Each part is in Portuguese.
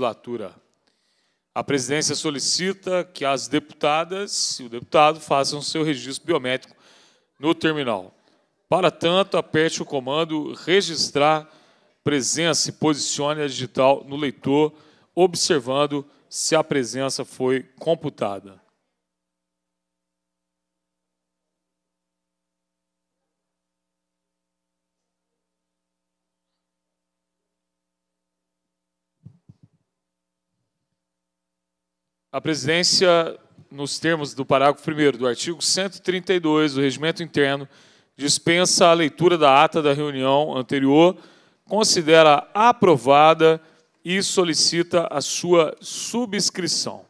legislatura. A presidência solicita que as deputadas e o deputado façam seu registro biométrico no terminal. Para tanto, aperte o comando registrar presença e posicione a digital no leitor, observando se a presença foi computada. A presidência, nos termos do parágrafo 1 do artigo 132 do Regimento Interno, dispensa a leitura da ata da reunião anterior, considera aprovada e solicita a sua subscrição.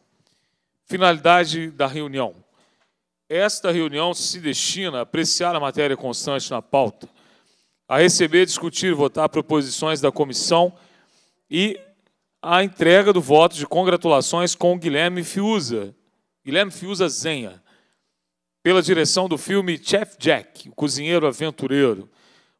Finalidade da reunião. Esta reunião se destina a apreciar a matéria constante na pauta, a receber, discutir e votar proposições da comissão e a entrega do voto de congratulações com Guilherme Fiuza, Guilherme Fiuza Zenha, pela direção do filme Chef Jack, o cozinheiro aventureiro,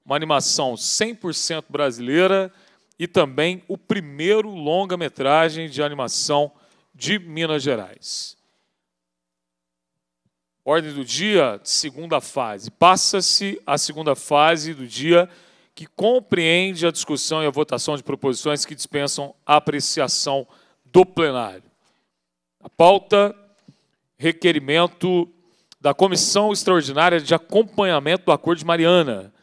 uma animação 100% brasileira e também o primeiro longa-metragem de animação de Minas Gerais. Ordem do dia, segunda fase. Passa-se a segunda fase do dia que compreende a discussão e a votação de proposições que dispensam a apreciação do plenário. A pauta, requerimento da Comissão Extraordinária de Acompanhamento do Acordo de Mariana,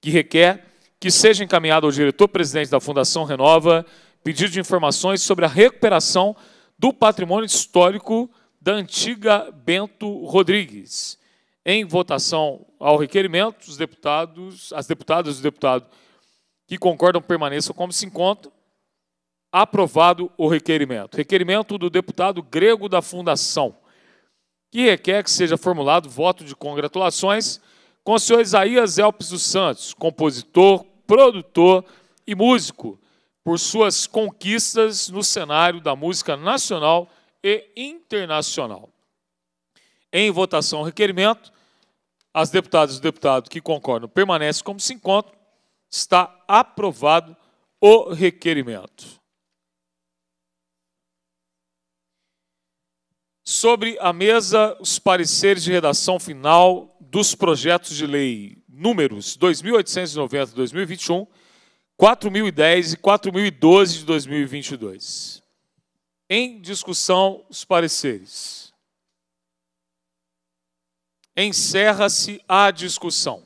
que requer que seja encaminhado ao diretor-presidente da Fundação Renova pedido de informações sobre a recuperação do patrimônio histórico da antiga Bento Rodrigues em votação ao requerimento, os deputados, as deputadas e os deputados que concordam permaneçam como se encontram. Aprovado o requerimento. Requerimento do deputado grego da Fundação, que requer que seja formulado voto de congratulações com o senhor Isaías Elpes dos Santos, compositor, produtor e músico, por suas conquistas no cenário da música nacional e internacional. Em votação, requerimento as deputadas e os deputados que concordam permanecem como se encontram. Está aprovado o requerimento. Sobre a mesa, os pareceres de redação final dos projetos de lei números 2890 2021, 4010 e 4012 de 2022. Em discussão, os pareceres encerra-se a discussão.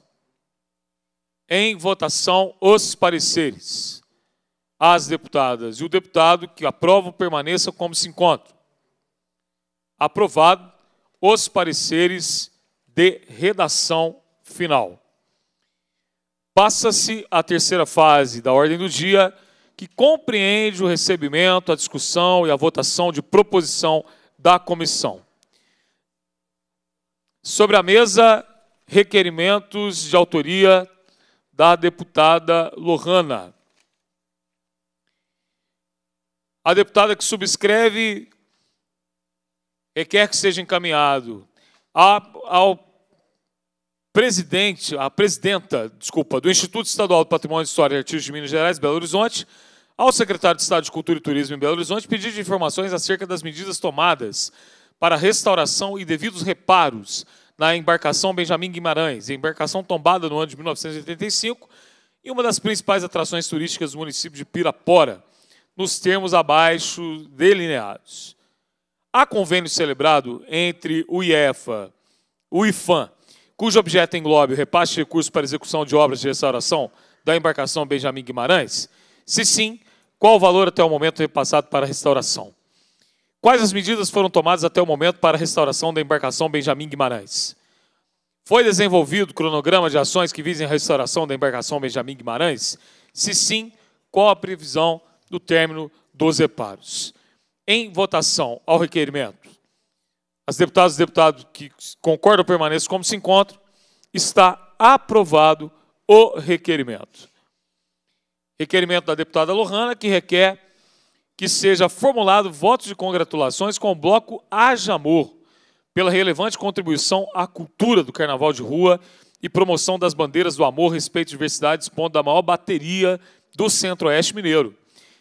Em votação, os pareceres. As deputadas e o deputado que aprovam permaneçam como se encontram. Aprovado os pareceres de redação final. Passa-se a terceira fase da ordem do dia, que compreende o recebimento, a discussão e a votação de proposição da comissão. Sobre a mesa, requerimentos de autoria da deputada Lohana. A deputada que subscreve requer que seja encaminhado ao presidente, a presidenta, desculpa, do Instituto Estadual do Patrimônio História e Artigos de Minas Gerais, Belo Horizonte, ao secretário de Estado de Cultura e Turismo em Belo Horizonte, pedido de informações acerca das medidas tomadas para restauração e devidos reparos na embarcação Benjamin Guimarães, embarcação tombada no ano de 1985 e uma das principais atrações turísticas do município de Pirapora, nos termos abaixo delineados. Há convênio celebrado entre o IEFA, o IFAM, cujo objeto englobe o repasse de recursos para execução de obras de restauração da embarcação Benjamin Guimarães? Se sim, qual o valor até o momento repassado para a restauração? Quais as medidas foram tomadas até o momento para a restauração da embarcação Benjamin Guimarães? Foi desenvolvido cronograma de ações que visem a restauração da embarcação Benjamin Guimarães? Se sim, qual a previsão do término dos reparos? Em votação ao requerimento, as deputadas e deputados que concordam permaneçam como se encontram, está aprovado o requerimento. Requerimento da deputada Lohana, que requer que seja formulado votos de congratulações com o bloco Haja Amor, pela relevante contribuição à cultura do carnaval de rua e promoção das bandeiras do amor, respeito e diversidade, expondo da maior bateria do Centro-Oeste Mineiro.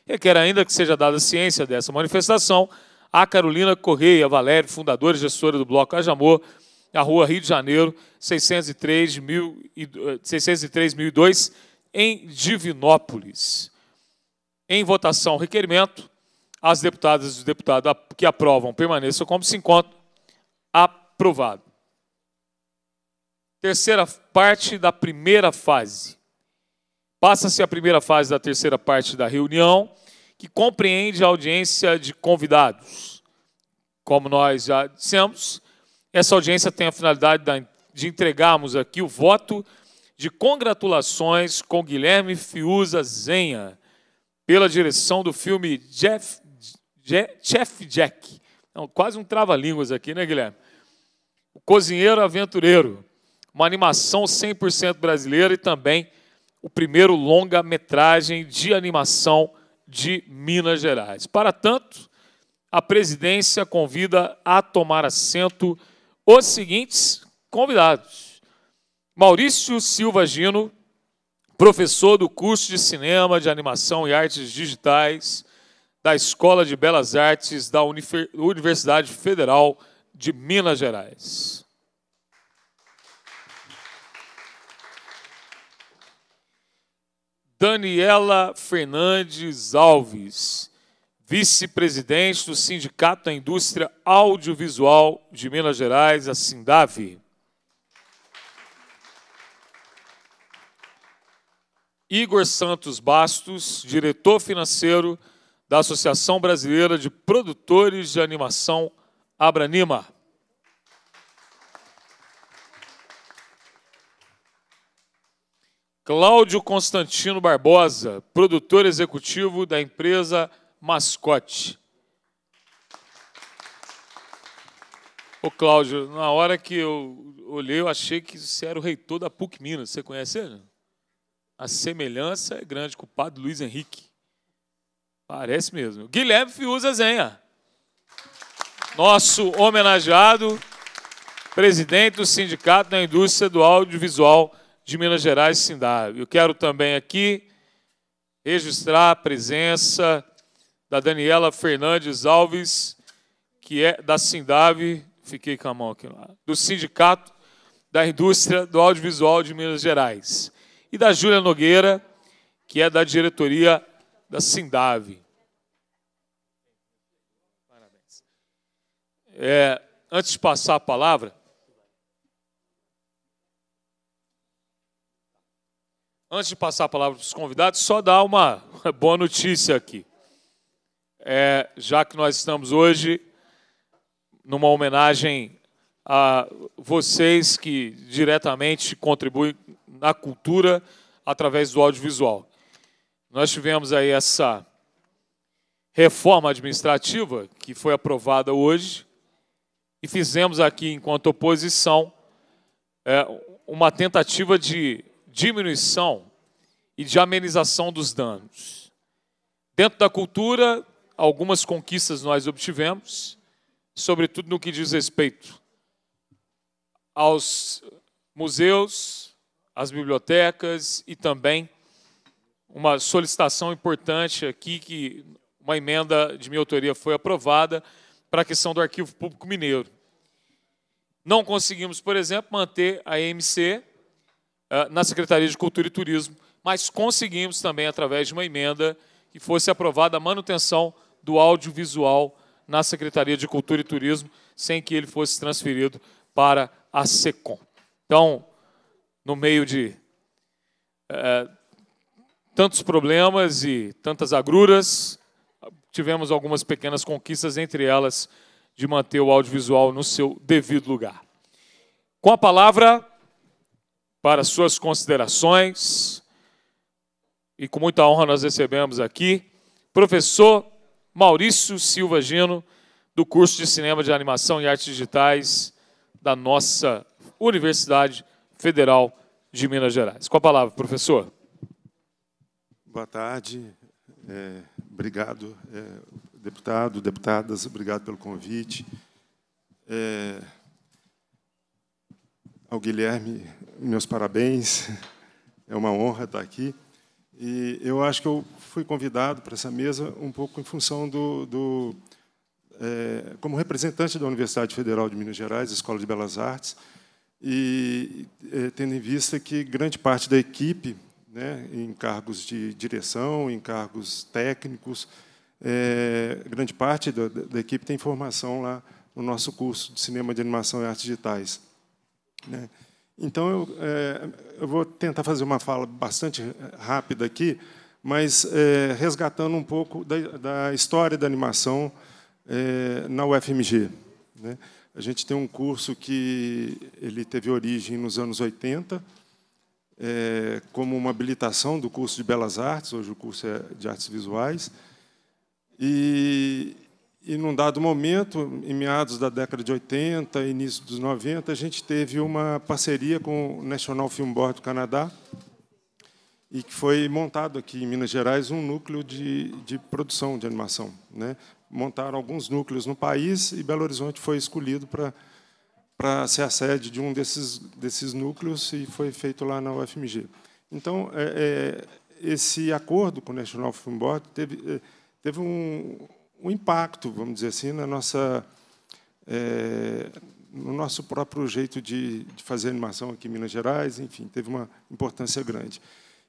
Requer ainda que seja dada ciência dessa manifestação a Carolina Correia Valério, fundadora e gestora do bloco Haja Amor, na rua Rio de Janeiro, 603.002, 603, eh, em Divinópolis em votação o requerimento. As deputadas e os deputados que aprovam permaneçam como se encontram. Aprovado. Terceira parte da primeira fase. Passa-se a primeira fase da terceira parte da reunião, que compreende a audiência de convidados. Como nós já dissemos, essa audiência tem a finalidade de entregarmos aqui o voto de congratulações com Guilherme Fiuza Zenha, pela direção do filme Jeff, Jeff, Jeff Jack. então quase um trava-línguas aqui, né, Guilherme? O Cozinheiro Aventureiro, uma animação 100% brasileira e também o primeiro longa-metragem de animação de Minas Gerais. Para tanto, a presidência convida a tomar assento os seguintes convidados: Maurício Silva Gino, professor do curso de cinema, de animação e artes digitais da Escola de Belas Artes da Universidade Federal de Minas Gerais. Daniela Fernandes Alves, vice-presidente do Sindicato da Indústria Audiovisual de Minas Gerais, a SINDAVE. Igor Santos Bastos, diretor financeiro da Associação Brasileira de Produtores de Animação Abranima. Cláudio Constantino Barbosa, produtor executivo da empresa Mascote. Ô, Cláudio, na hora que eu olhei, eu achei que você era o reitor da PUC Minas. Você conhece ele? A semelhança é grande com o padre Luiz Henrique. Parece mesmo. Guilherme Fiuza Zenha. Nosso homenageado, presidente do Sindicato da Indústria do Audiovisual de Minas Gerais, Sindab. Eu quero também aqui registrar a presença da Daniela Fernandes Alves, que é da Sindab, fiquei com a mão aqui lá, do Sindicato da Indústria do Audiovisual de Minas Gerais e da Júlia Nogueira, que é da diretoria da Sindave. Parabéns. É, antes de passar a palavra, antes de passar a palavra para os convidados, só dar uma boa notícia aqui. É, já que nós estamos hoje numa homenagem a vocês que diretamente contribuem na cultura através do audiovisual. Nós tivemos aí essa reforma administrativa que foi aprovada hoje e fizemos aqui, enquanto oposição, é, uma tentativa de diminuição e de amenização dos danos. Dentro da cultura, algumas conquistas nós obtivemos, sobretudo no que diz respeito aos museus, as bibliotecas e também uma solicitação importante aqui que uma emenda de minha autoria foi aprovada para a questão do Arquivo Público Mineiro. Não conseguimos, por exemplo, manter a EMC eh, na Secretaria de Cultura e Turismo, mas conseguimos também, através de uma emenda, que fosse aprovada a manutenção do audiovisual na Secretaria de Cultura e Turismo, sem que ele fosse transferido para a SECOM. Então, no meio de é, tantos problemas e tantas agruras, tivemos algumas pequenas conquistas, entre elas de manter o audiovisual no seu devido lugar. Com a palavra para suas considerações, e com muita honra nós recebemos aqui, professor Maurício Silva Gino, do curso de Cinema de Animação e Artes Digitais da nossa Universidade Federal de Minas Gerais. Com a palavra, professor. Boa tarde. É, obrigado, é, deputado, deputadas, obrigado pelo convite. É, ao Guilherme, meus parabéns. É uma honra estar aqui. E eu acho que eu fui convidado para essa mesa um pouco em função do, do é, como representante da Universidade Federal de Minas Gerais, Escola de Belas Artes, e é, tendo em vista que grande parte da equipe, né, em cargos de direção, em cargos técnicos, é, grande parte da, da, equipe tem formação lá no nosso curso de Cinema de Animação e Artes Digitais. Né? Então, eu, é, eu, vou tentar fazer uma fala bastante rápida aqui, mas resgatando um pouco da, da, história da animação na UFMG. Né? A gente tem um curso que ele teve origem nos anos 80, é, como uma habilitação do curso de Belas Artes, hoje o curso é de Artes Visuais, e, e num dado momento, em meados da década de 80, início dos 90, a gente teve uma parceria com o National Film Board do Canadá, e que foi montado aqui em Minas Gerais um núcleo de, de produção de animação, né? montaram alguns núcleos no país e Belo Horizonte foi escolhido para para ser a sede de um desses desses núcleos e foi feito lá na UFMG. Então é, é, esse acordo com o National Film Board teve é, teve um, um impacto, vamos dizer assim, na nossa é, no nosso próprio jeito de, de, fazer animação aqui em Minas Gerais, enfim, teve uma importância grande.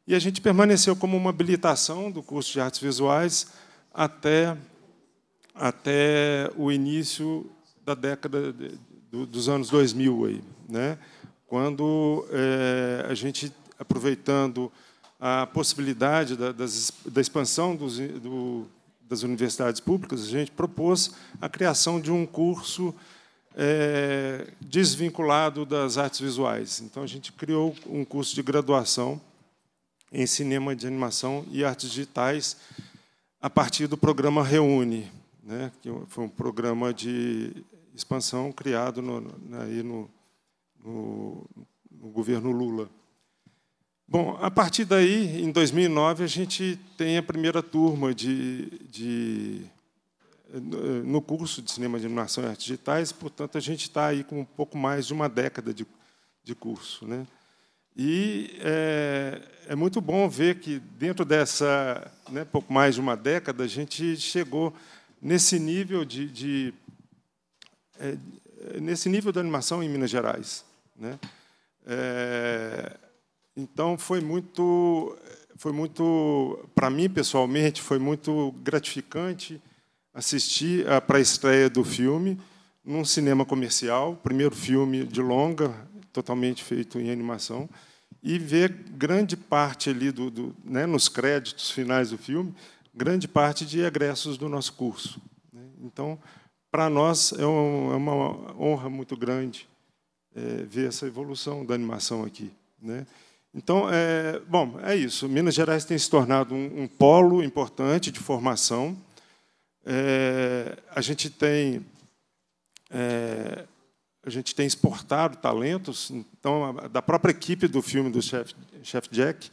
E a gente permaneceu como uma habilitação do curso de artes visuais até até o início da década de, do, dos anos 2000, aí, né? quando é, a gente, aproveitando a possibilidade da, das, da expansão dos, do, das universidades públicas, a gente propôs a criação de um curso é, desvinculado das artes visuais. Então, a gente criou um curso de graduação em cinema de animação e artes digitais a partir do programa Reúne, né, que foi um programa de expansão criado no, né, aí no, no, no governo Lula. Bom, a partir daí, em 2009, a gente tem a primeira turma de, de no curso de Cinema de Animação e Artes Digitais, portanto, a gente está aí com um pouco mais de uma década de, de curso. Né? E é, é muito bom ver que, dentro dessa né, pouco mais de uma década, a gente chegou nesse nível de, de é, é nesse nível da animação em Minas Gerais, né? É, então foi muito foi muito para mim pessoalmente foi muito gratificante assistir a pré-estreia do filme num cinema comercial, primeiro filme de longa totalmente feito em animação e ver grande parte ali do, do né, nos créditos finais do filme grande parte de egressos do nosso curso. Né? Então, para nós é, é, uma honra muito grande é, ver essa evolução da animação aqui. Né? Então, é, bom, é isso. Minas Gerais tem se tornado um, polo importante de formação. É, a gente tem é, a gente tem exportado talentos. Então, da própria equipe do filme do Chef, Chef Jack,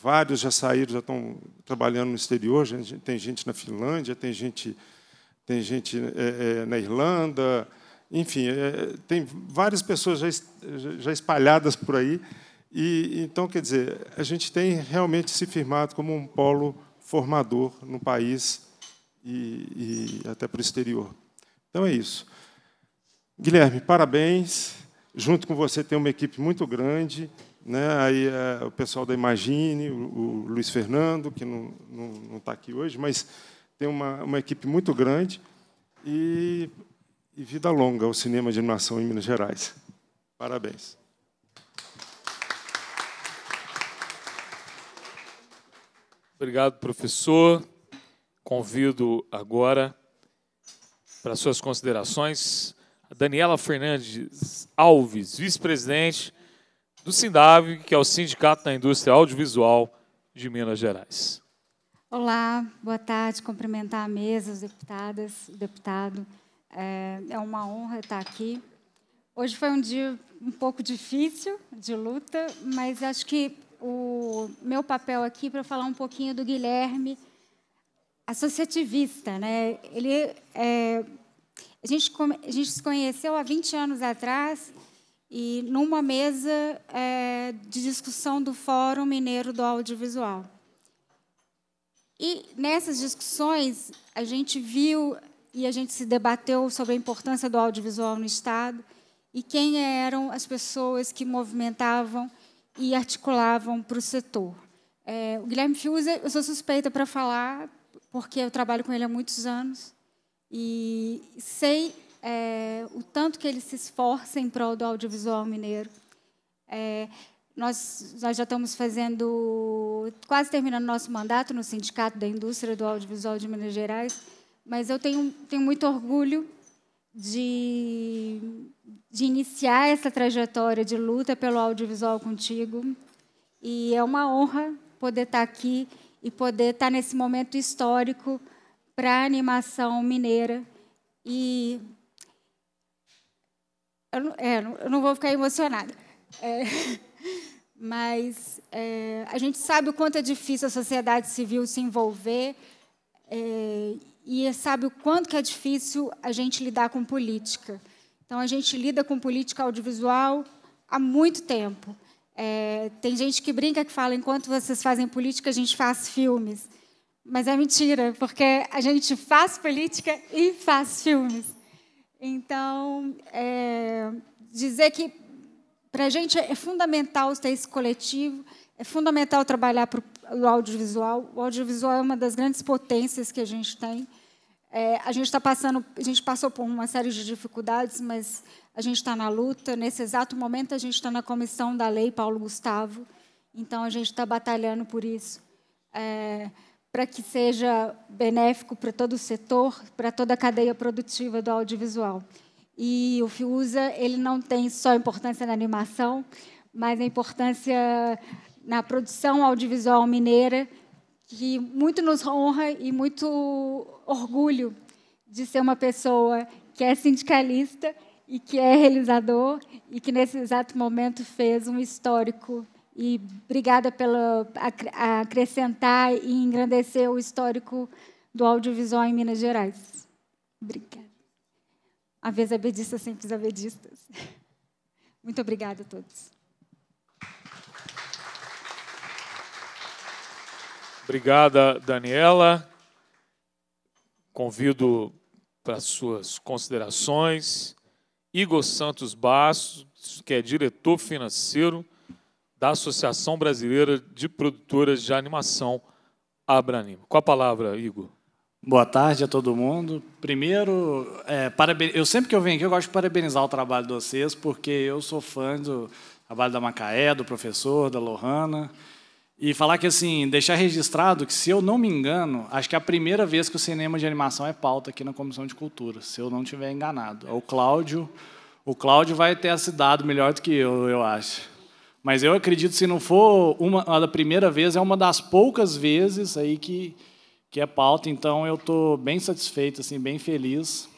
Vários já saíram, já estão trabalhando no exterior. Tem gente na Finlândia, tem gente, tem gente é, é, na Irlanda. Enfim, é, tem várias pessoas já, já espalhadas por aí. E então, quer dizer, a gente tem realmente se firmado como um polo formador no país e, e até para o exterior. Então é isso. Guilherme, parabéns. Junto com você tem uma equipe muito grande. Né? Aí é, o pessoal da Imagine, o, o Luiz Fernando, que não está aqui hoje, mas tem uma, uma equipe muito grande e, e vida longa ao cinema de animação em Minas Gerais. Parabéns. Obrigado, professor. Convido agora para suas considerações a Daniela Fernandes Alves, vice-presidente do SINDAV, que é o Sindicato da Indústria Audiovisual de Minas Gerais. Olá, boa tarde. Cumprimentar a mesa, as deputadas, o deputado. É, é uma honra estar aqui. Hoje foi um dia um pouco difícil, de luta, mas acho que o meu papel aqui para falar um pouquinho do Guilherme, associativista. Né? Ele, é, a, gente, a gente se conheceu há 20 anos atrás e numa mesa é, de discussão do Fórum Mineiro do Audiovisual. E nessas discussões, a gente viu e a gente se debateu sobre a importância do audiovisual no Estado e quem eram as pessoas que movimentavam e articulavam para o setor. É, o Guilherme Fius, eu sou suspeita para falar, porque eu trabalho com ele há muitos anos, e sei é, o tanto que ele se esforça em prol do audiovisual mineiro. É, nós, nós já estamos fazendo, quase terminando nosso mandato no Sindicato da Indústria do Audiovisual de Minas Gerais, mas eu tenho, tenho muito orgulho de, de iniciar essa trajetória de luta pelo audiovisual contigo. E é uma honra poder estar aqui e poder estar nesse momento histórico para a animação mineira e eu não, é, eu não vou ficar emocionada. É, mas é, a gente sabe o quanto é difícil a sociedade civil se envolver é, e sabe o quanto que é difícil a gente lidar com política. Então, a gente lida com política audiovisual há muito tempo. É, tem gente que brinca, que fala, enquanto vocês fazem política, a gente faz filmes. Mas é mentira, porque a gente faz política e faz filmes. Então, é, dizer que para a gente é fundamental ter esse coletivo, é fundamental trabalhar para o audiovisual. O audiovisual é uma das grandes potências que a gente tem. É, a gente está passando, a gente passou por uma série de dificuldades, mas a gente está na luta. Nesse exato momento, a gente está na comissão da lei Paulo Gustavo. Então, a gente está batalhando por isso. É, para que seja benéfico para todo o setor, para toda a cadeia produtiva do audiovisual. E o FIUSA, ele não tem só importância na animação, mas a importância na produção audiovisual mineira, que muito nos honra e muito orgulho de ser uma pessoa que é sindicalista e que é realizador e que nesse exato momento fez um histórico e obrigada pelo acrescentar e engrandecer o histórico do audiovisual em Minas Gerais. Obrigada. A vez abedista, sempre abedistas. Muito obrigada a todos. Obrigada, Daniela. Convido para suas considerações Igor Santos Bastos, que é diretor financeiro da Associação Brasileira de Produtoras de Animação, Abranima. Com a palavra, Igor. Boa tarde a todo mundo. Primeiro, é, paraben... eu sempre que eu venho aqui, eu gosto de parabenizar o trabalho de vocês, porque eu sou fã do trabalho da Macaé, do professor, da Lohana. E falar que, assim, deixar registrado que, se eu não me engano, acho que é a primeira vez que o cinema de animação é pauta aqui na Comissão de Cultura, se eu não estiver enganado. O Cláudio, o Cláudio vai ter esse dado melhor do que eu, eu acho. Mas eu acredito, se não for uma a primeira vez, é uma das poucas vezes aí que, que é pauta. Então, eu estou bem satisfeito, assim, bem feliz,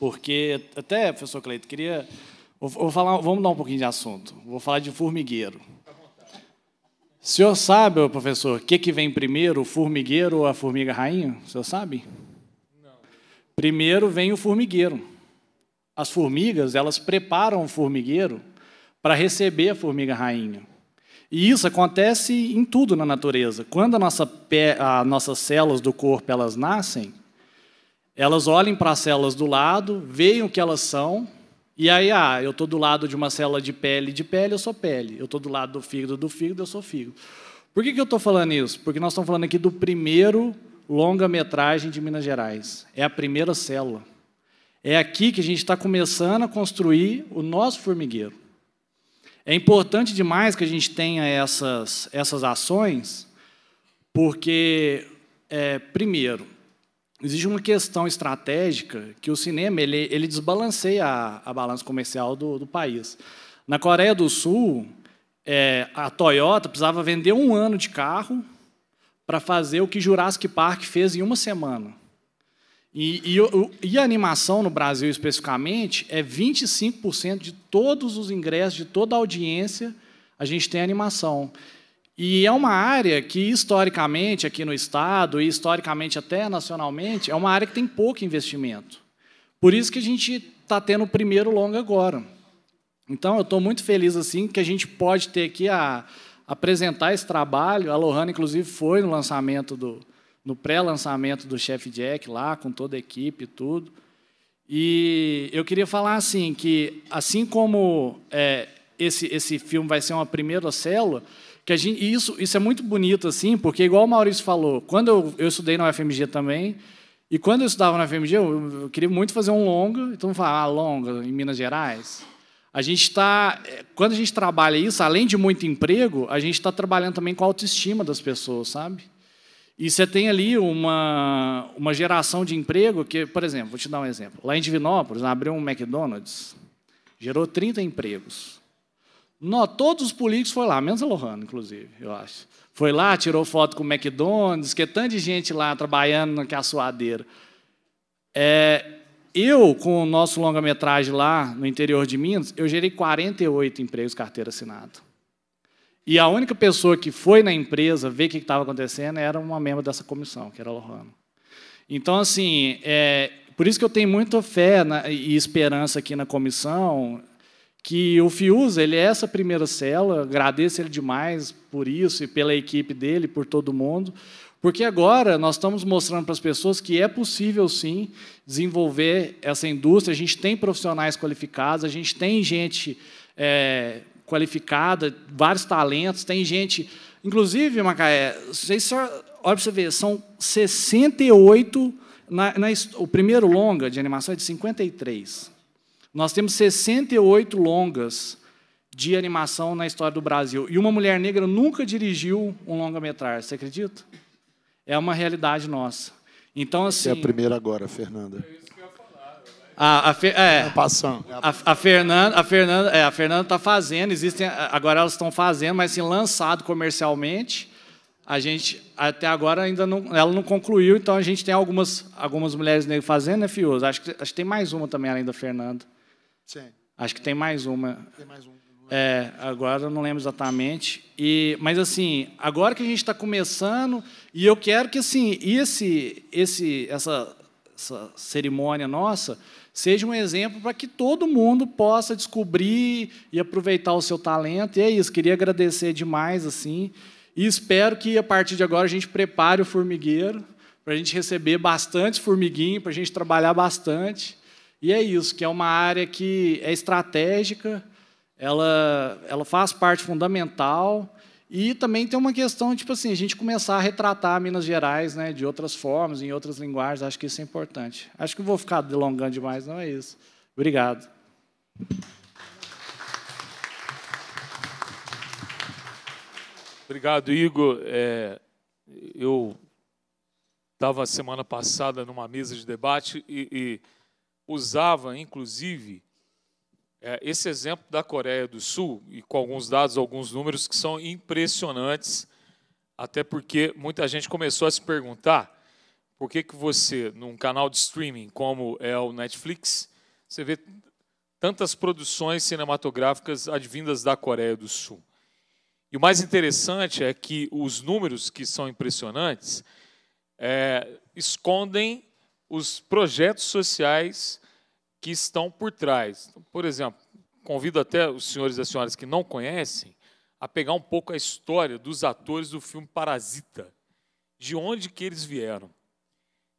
porque até, professor Cleito, queria vou, vou falar, vamos dar um pouquinho de assunto. Vou falar de formigueiro. O senhor sabe, professor, o que, que vem primeiro, o formigueiro ou a formiga rainha? O senhor sabe? Não. Primeiro vem o formigueiro. As formigas, elas preparam o formigueiro para receber a formiga rainha. E isso acontece em tudo na natureza. Quando a nossa as nossas células do corpo elas nascem, elas olham para as células do lado, veem o que elas são, e aí, ah, eu estou do lado de uma célula de pele de pele, eu sou pele. Eu estou do lado do fígado do fígado, eu sou fígado. Por que, que eu estou falando isso? Porque nós estamos falando aqui do primeiro longa-metragem de Minas Gerais. É a primeira célula. É aqui que a gente está começando a construir o nosso formigueiro. É importante demais que a gente tenha essas, essas ações, porque, é, primeiro, existe uma questão estratégica que o cinema ele, ele desbalanceia a, a balança comercial do, do país. Na Coreia do Sul, é, a Toyota precisava vender um ano de carro para fazer o que Jurassic Park fez em uma semana. E, e, e, a animação no Brasil especificamente é 25% de todos os ingressos, de toda a audiência, a gente tem animação. E é uma área que, historicamente, aqui no Estado, e historicamente até nacionalmente, é uma área que tem pouco investimento. Por isso que a gente está tendo o primeiro longa agora. Então, eu estou muito feliz assim que a gente pode ter aqui a, a apresentar esse trabalho. A Lohana, inclusive, foi no lançamento do, no pré-lançamento do Chef Jack lá, com toda a equipe e tudo. E eu queria falar assim que, assim como é, esse, esse filme vai ser uma primeira célula, que a gente, isso, isso é muito bonito assim, porque igual o Maurício falou, quando eu, eu estudei na UFMG também, e quando eu estudava na FMG, eu, eu queria muito fazer um longa, então falar ah, longa em Minas Gerais. A gente está, é, quando a gente trabalha isso, além de muito emprego, a gente está trabalhando também com a autoestima das pessoas, sabe? E você tem ali uma, uma geração de emprego que, por exemplo, vou te dar um exemplo. Lá em Divinópolis, abriu um McDonald's, gerou 30 empregos. Não, todos os políticos foram lá, menos a Lohana, inclusive, eu acho. Foi lá, tirou foto com o McDonald's, que é tanta de gente lá trabalhando na caçoadeira. É, eu, com o nosso longa-metragem lá no interior de Minas, eu gerei 48 empregos carteira assinada. E a única pessoa que foi na empresa ver o que estava acontecendo era uma membro dessa comissão, que era a Lohana. Então, assim, é, por isso que eu tenho muita fé na, e esperança aqui na comissão, que o Fius, ele é essa primeira célula, agradeço ele demais por isso e pela equipe dele, por todo mundo, porque agora nós estamos mostrando para as pessoas que é possível, sim, desenvolver essa indústria, a gente tem profissionais qualificados, a gente tem gente é, qualificada, vários talentos, tem gente. Inclusive, Macaé, olha para você ver, são 68. Na, na, o primeiro longa de animação é de 53. Nós temos 68 longas de animação na história do Brasil. E uma mulher negra nunca dirigiu um longa-metragem, você acredita? É uma realidade nossa. Então, assim. Você é a assim, primeira agora, Fernanda. A, a, é. tá a, a, Fernanda, a Fernanda, é, a Fernanda está fazendo. Existem agora elas estão fazendo, mas assim, lançado comercialmente, a gente até agora ainda não, ela não concluiu. Então a gente tem algumas, algumas mulheres negras fazendo, né, Fioso? Acho que, acho que tem mais uma também além da Fernanda. Sim. Acho que tem mais uma. Tem mais uma. É? é, agora eu não lembro exatamente. E, mas assim, agora que a gente está começando, e eu quero que assim, esse, esse, essa, essa cerimônia nossa seja um exemplo para que todo mundo possa descobrir e aproveitar o seu talento. E é isso, queria agradecer demais assim. E espero que a partir de agora a gente prepare o formigueiro para a gente receber bastante formiguinho, para a gente trabalhar bastante. E é isso, que é uma área que é estratégica, ela, ela faz parte fundamental e também tem uma questão, tipo assim, a gente começar a retratar Minas Gerais né, de outras formas, em outras linguagens, acho que isso é importante. Acho que vou ficar delongando demais, não é isso. Obrigado. Obrigado, Igor. É, eu estava semana passada numa mesa de debate e, e usava, inclusive, é, esse exemplo da Coreia do Sul, e com alguns dados, alguns números que são impressionantes, até porque muita gente começou a se perguntar por que, que você, num canal de streaming como é o Netflix, você vê tantas produções cinematográficas advindas da Coreia do Sul. E o mais interessante é que os números que são impressionantes é, escondem os projetos sociais que estão por trás. Então, por exemplo, convido até os senhores e as senhoras que não conhecem a pegar um pouco a história dos atores do filme Parasita, de onde que eles vieram,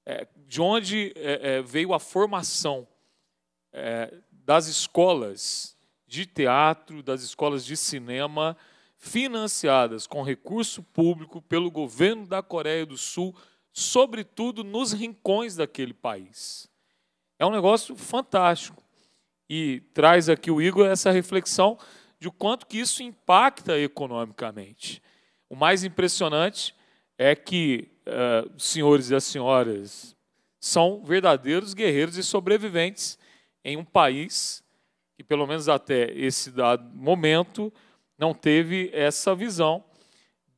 é, de onde é, é, veio a formação das escolas de teatro, das escolas de cinema, financiadas com recurso público pelo governo da Coreia do Sul, sobretudo nos rincões daquele país. É um negócio fantástico. E traz aqui o Igor essa reflexão de o quanto que isso impacta economicamente. O mais impressionante é que uh, eh, os senhores e as senhoras são verdadeiros guerreiros e sobreviventes em um país que, pelo menos até esse dado momento, não teve essa visão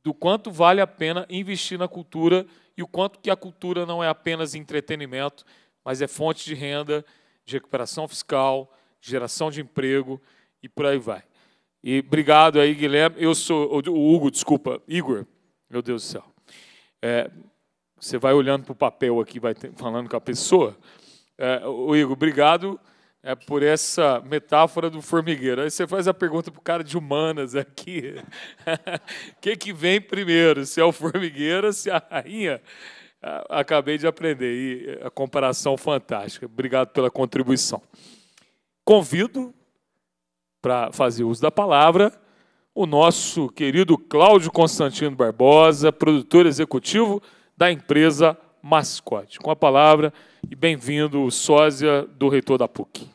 do quanto vale a pena investir na cultura e o quanto que a cultura não é apenas entretenimento, mas é fonte de renda, de recuperação fiscal, geração de emprego e por aí vai. E obrigado aí, Guilherme. Eu sou o Hugo, desculpa, Igor. Meu Deus do céu. É, você vai olhando para o papel aqui, vai falando com a pessoa. É, o Igor, obrigado é, por essa metáfora do formigueiro. Aí você faz a pergunta para o cara de humanas aqui. O que, que vem primeiro? Se é o formigueiro, se é a rainha? acabei de aprender. E é, a comparação fantástica. Obrigado pela contribuição. Convido para fazer uso da palavra o nosso querido Cláudio Constantino Barbosa, produtor executivo da empresa Mascote. Com a palavra e bem-vindo, sósia do reitor da PUC.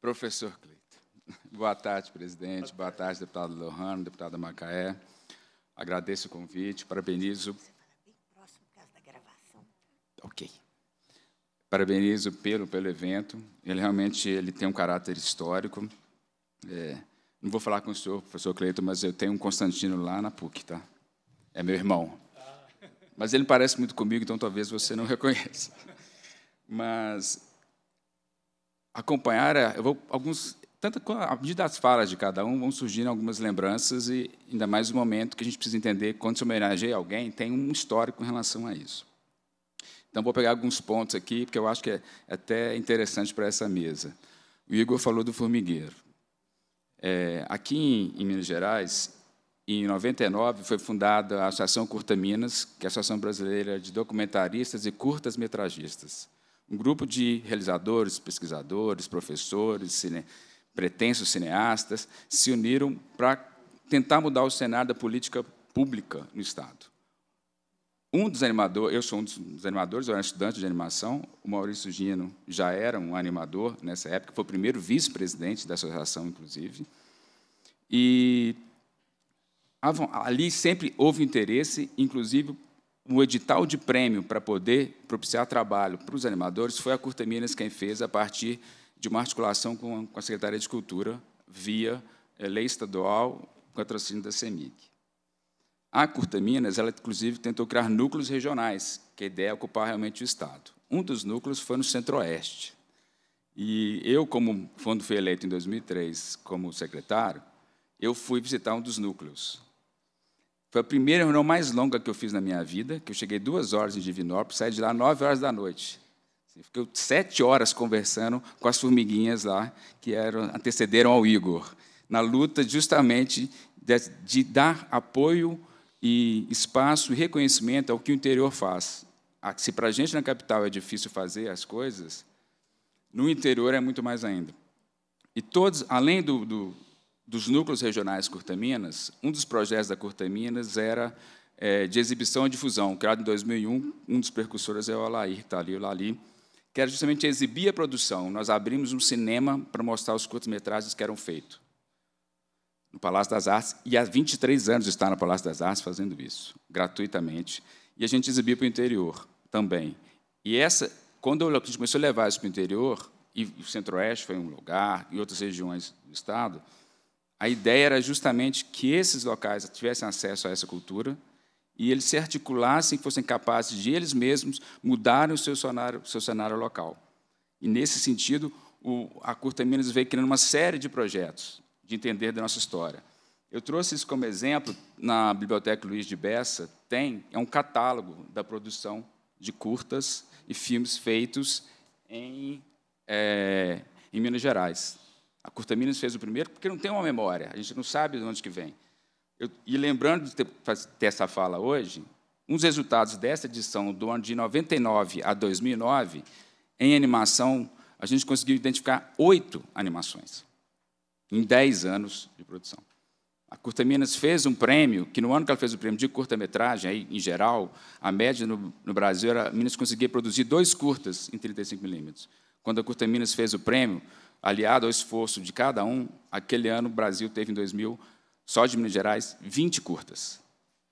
Professor Cleito. Boa tarde, presidente. Boa tarde, deputado Lohan, deputada Macaé. Agradeço o convite, parabenizo. Você fala bem próximo por causa da gravação. Ok. Parabenizo pelo pelo evento. Ele realmente ele tem um caráter histórico. É, não vou falar com o senhor, professor Cleiton, mas eu tenho um Constantino lá na PUC, tá? É meu irmão. Mas ele parece muito comigo, então talvez você não reconheça. Mas acompanhar, é, eu vou alguns tanto à medida das falas de cada um, vão surgindo algumas lembranças e ainda mais o momento que a gente precisa entender quando se homenageia alguém, tem um histórico em relação a isso. Então, vou pegar alguns pontos aqui, porque eu acho que é, é até interessante para essa mesa. O Igor falou do formigueiro. É, aqui em, em Minas Gerais, em 99, foi fundada a Associação Curta Minas, que é a Associação Brasileira de Documentaristas e Curtas-Metragistas. Um grupo de realizadores, pesquisadores, professores, cineastas, pretensos cineastas, se uniram para tentar mudar o cenário da política pública no Estado. Um dos animadores, eu sou um dos animadores, eu era estudante de animação, o Maurício Gino já era um animador nessa época, foi o primeiro vice-presidente da associação, inclusive. E ali sempre houve interesse, inclusive um edital de prêmio para poder propiciar trabalho para os animadores foi a Curta Minas quem fez a partir de uma articulação com a Secretaria de Cultura via eh, lei estadual com a patrocínio da CEMIC. A Curta Minas, ela inclusive tentou criar núcleos regionais, que a ideia é ocupar realmente o Estado. Um dos núcleos foi no Centro-Oeste. E eu, como quando fui eleito em 2003 como secretário, eu fui visitar um dos núcleos. Foi a primeira reunião mais longa que eu fiz na minha vida, que eu cheguei duas horas em Divinópolis, saí de lá nove horas da noite. Ficou sete horas conversando com as formiguinhas lá, que eram, antecederam ao Igor, na luta justamente de, de dar apoio e espaço e reconhecimento ao que o interior faz. Ah, se para a gente na capital é difícil fazer as coisas, no interior é muito mais ainda. E todos, além do, do, dos núcleos regionais Curtaminas, um dos projetos da Curtaminas era é, de exibição e difusão, criado em 2001. Um dos percussores é o Alair, está ali, o Lali que era justamente exibir a produção. Nós abrimos um cinema para mostrar os curtos-metragens que eram feitos no Palácio das Artes, e há 23 anos está no Palácio das Artes fazendo isso, gratuitamente. E a gente exibia para o interior também. E essa, quando a gente começou a levar isso para o interior, e o Centro-Oeste foi um lugar, e outras regiões do Estado, a ideia era justamente que esses locais tivessem acesso a essa cultura e eles se articulassem, fossem capazes de eles mesmos mudarem o seu cenário, seu cenário local. E, nesse sentido, o, a Curta Minas veio criando uma série de projetos de entender da nossa história. Eu trouxe isso como exemplo, na Biblioteca Luiz de Bessa, tem, é um catálogo da produção de curtas e filmes feitos em, é, em Minas Gerais. A Curta Minas fez o primeiro porque não tem uma memória, a gente não sabe de onde que vem. Eu, e lembrando de ter, ter essa fala hoje, uns resultados dessa edição do ano de 99 a 2009, em animação, a gente conseguiu identificar oito animações em dez anos de produção. A Curta Minas fez um prêmio, que no ano que ela fez o prêmio de curta-metragem, em geral, a média no, no Brasil era a Minas conseguia produzir dois curtas em 35mm. Quando a Curta Minas fez o prêmio, aliado ao esforço de cada um, aquele ano o Brasil teve, em 2000, só de Minas Gerais, 20 curtas,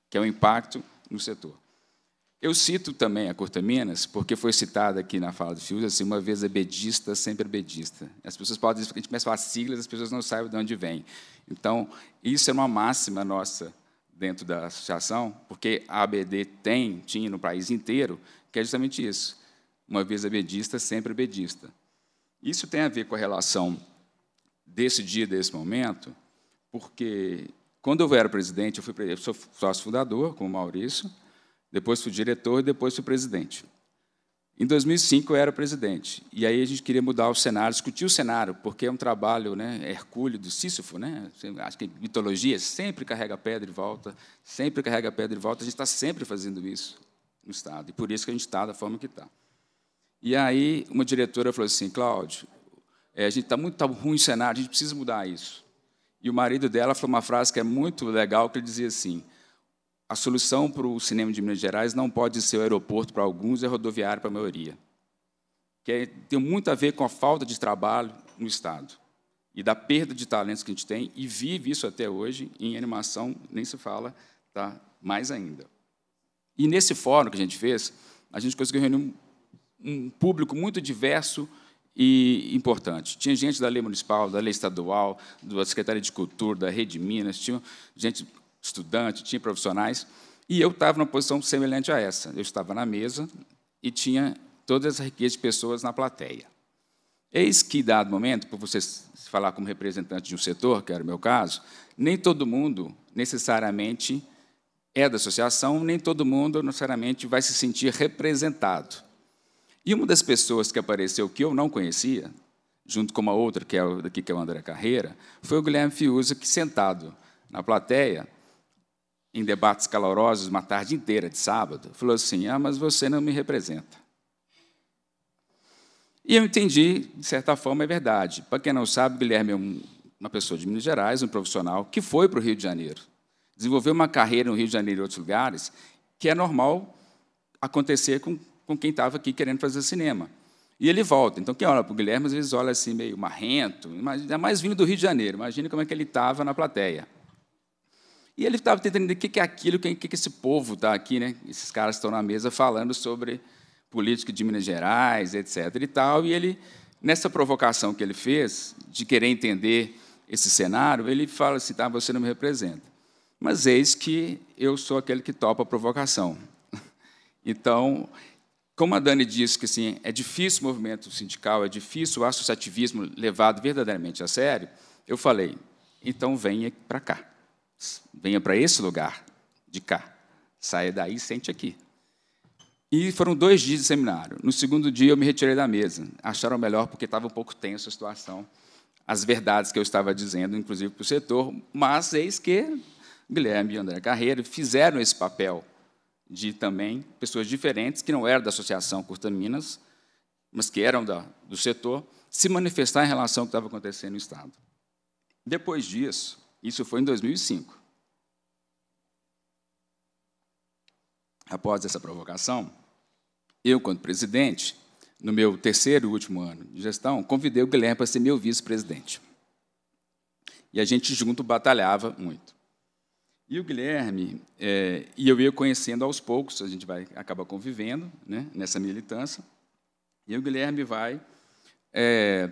que é o impacto no setor. Eu cito também a Curta Minas, porque foi citada aqui na fala do Fius, assim, uma vez abedista, é sempre abedista. É as pessoas podem, a gente começa a falar siglas, as pessoas não sabem de onde vem. Então, isso é uma máxima nossa dentro da associação, porque a ABD tem, tinha no país inteiro, que é justamente isso. Uma vez abedista, é sempre abedista. Isso tem a ver com a relação desse dia, desse momento, porque quando eu era presidente, eu fui eu sou sócio fundador com o Maurício, depois fui diretor e depois fui presidente. Em 2005 eu era presidente e aí a gente queria mudar o cenário, discutir o cenário, porque é um trabalho, né, Hercúleo do Sísifo, né? Acho que mitologia sempre carrega pedra e volta, sempre carrega pedra e volta. A gente está sempre fazendo isso no estado e por isso que a gente está da forma que está. E aí uma diretora falou assim, Cláudio, é, a gente está muito tá ruim o cenário, a gente precisa mudar isso. E o marido dela falou uma frase que é muito legal, que ele dizia assim, a solução para o cinema de Minas Gerais não pode ser o aeroporto para alguns e a rodoviária para a maioria, que é, tem muito a ver com a falta de trabalho no Estado e da perda de talentos que a gente tem, e vive isso até hoje, em animação nem se fala, tá? mais ainda. E nesse fórum que a gente fez, a gente conseguiu reunir um, um público muito diverso, e importante. Tinha gente da lei municipal, da lei estadual, da Secretaria de Cultura, da Rede Minas, tinha gente estudante, tinha profissionais, e eu estava numa posição semelhante a essa. Eu estava na mesa e tinha todas as riquezas de pessoas na plateia. Eis que, dado momento, por você falar como representante de um setor, que era o meu caso, nem todo mundo necessariamente é da associação, nem todo mundo necessariamente vai se sentir representado. E uma das pessoas que apareceu que eu não conhecia, junto com uma outra, que é daqui, que é o André Carreira, foi o Guilherme Fiuza, que sentado na plateia, em debates calorosos, uma tarde inteira de sábado, falou assim: Ah, mas você não me representa. E eu entendi, de certa forma, é verdade. Para quem não sabe, Guilherme é um, uma pessoa de Minas Gerais, um profissional, que foi para o Rio de Janeiro. Desenvolveu uma carreira no Rio de Janeiro e outros lugares, que é normal acontecer com com quem estava aqui querendo fazer cinema. E ele volta. Então, quem olha para o Guilherme, às vezes olha assim, meio marrento, ainda mais vindo do Rio de Janeiro. Imagina como é que ele estava na plateia. E ele estava tentando entender o que é aquilo, o que, é que esse povo está aqui, né? Esses caras estão na mesa falando sobre política de Minas Gerais, etc. e tal. E ele, nessa provocação que ele fez, de querer entender esse cenário, ele fala assim: tá, você não me representa. Mas eis que eu sou aquele que topa a provocação. Então, como a Dani disse que assim, é difícil o movimento sindical, é difícil o associativismo levado verdadeiramente a sério, eu falei, então venha para cá. Venha para esse lugar de cá. Saia daí e sente aqui. E foram dois dias de seminário. No segundo dia, eu me retirei da mesa. Acharam melhor porque estava um pouco tenso a situação, as verdades que eu estava dizendo, inclusive para o setor. Mas eis que Guilherme e André Carreiro fizeram esse papel de também pessoas diferentes, que não eram da Associação Curta Minas, mas que eram da, do setor, se manifestar em relação ao que estava acontecendo no Estado. Depois disso, isso foi em 2005. Após essa provocação, eu, quando presidente, no meu terceiro e último ano de gestão, convidei o Guilherme para ser meu vice-presidente. E a gente junto batalhava muito. E o Guilherme, é, e eu ia conhecendo aos poucos, a gente vai acaba convivendo né, nessa militância, e o Guilherme vai, é,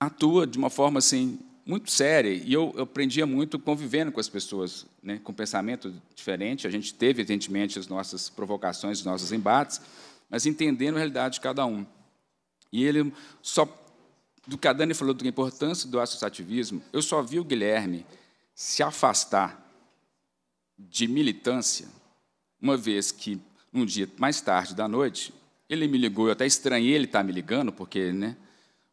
atua de uma forma assim, muito séria, e eu, eu aprendia muito convivendo com as pessoas, né, com pensamento diferente, a gente teve, evidentemente, as nossas provocações, os nossos embates, mas entendendo a realidade de cada um. E ele só... Do Dani falou da importância do associativismo, eu só vi o Guilherme se afastar de militância, uma vez que, um dia mais tarde da noite, ele me ligou, eu até estranhei ele estar tá me ligando, porque, né?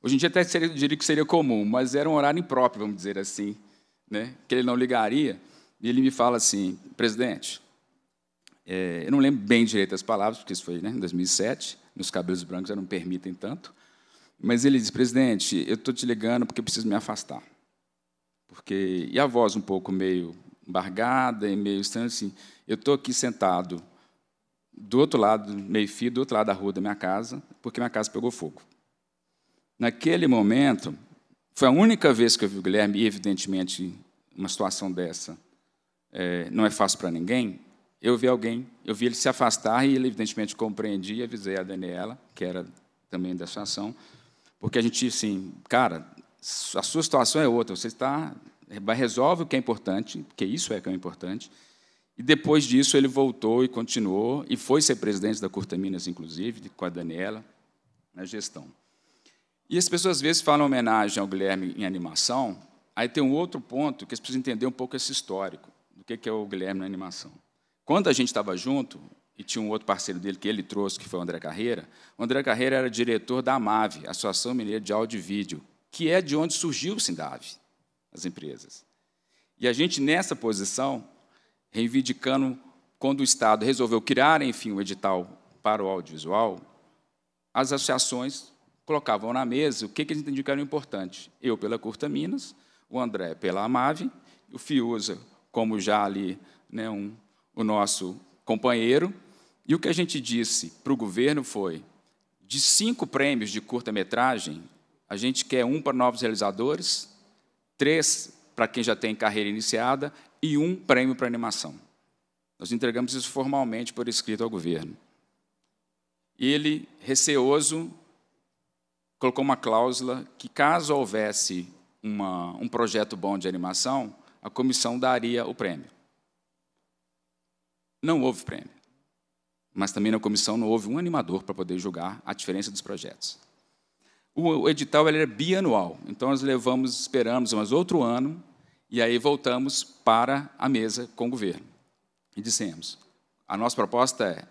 Hoje em dia até seria, diria que seria comum, mas era um horário impróprio, vamos dizer assim, né? Que ele não ligaria. E ele me fala assim, presidente, é, eu não lembro bem direito as palavras, porque isso foi né, em 2007, nos cabelos brancos já não permitem tanto, mas ele diz, presidente, eu estou te ligando porque eu preciso me afastar. Porque, e a voz um pouco meio embargada, e meio estranha, assim, eu estou aqui sentado do outro lado, meio fio, do outro lado da rua da minha casa, porque minha casa pegou fogo. Naquele momento, foi a única vez que eu vi o Guilherme, e evidentemente uma situação dessa é, não é fácil para ninguém, eu vi alguém, eu vi ele se afastar e ele evidentemente compreendia, avisei a Daniela, que era também da situação, porque a gente, assim, cara, a sua situação é outra, você está é, resolve o que é importante, porque isso é que é o importante. E depois disso ele voltou e continuou, e foi ser presidente da Curta Minas, inclusive, com a Daniela, na gestão. E as pessoas às vezes falam homenagem ao Guilherme em animação, aí tem um outro ponto que as pessoas entender um pouco esse histórico, do que é o Guilherme na animação. Quando a gente estava junto, e tinha um outro parceiro dele que ele trouxe, que foi o André Carreira, o André Carreira era diretor da AMAV, Associação Mineira de Áudio e Vídeo, que é de onde surgiu o Sindave as empresas. E a gente, nessa posição, reivindicando, quando o Estado resolveu criar, enfim, o um edital para o audiovisual, as associações colocavam na mesa o que, que eles entendiam que era importante. Eu pela Curta Minas, o André pela Amave, o Fiuza como já ali né, um, o nosso companheiro. E o que a gente disse para o governo foi, de cinco prêmios de curta-metragem, a gente quer um para novos realizadores, três para quem já tem carreira iniciada e um prêmio para animação. Nós entregamos isso formalmente por escrito ao governo. E ele, receoso, colocou uma cláusula que, caso houvesse uma, um projeto bom de animação, a comissão daria o prêmio. Não houve prêmio. Mas também na comissão não houve um animador para poder julgar a diferença dos projetos. O edital ele era bianual, então nós levamos, esperamos mais outro ano, e aí voltamos para a mesa com o governo. E dissemos, a nossa proposta é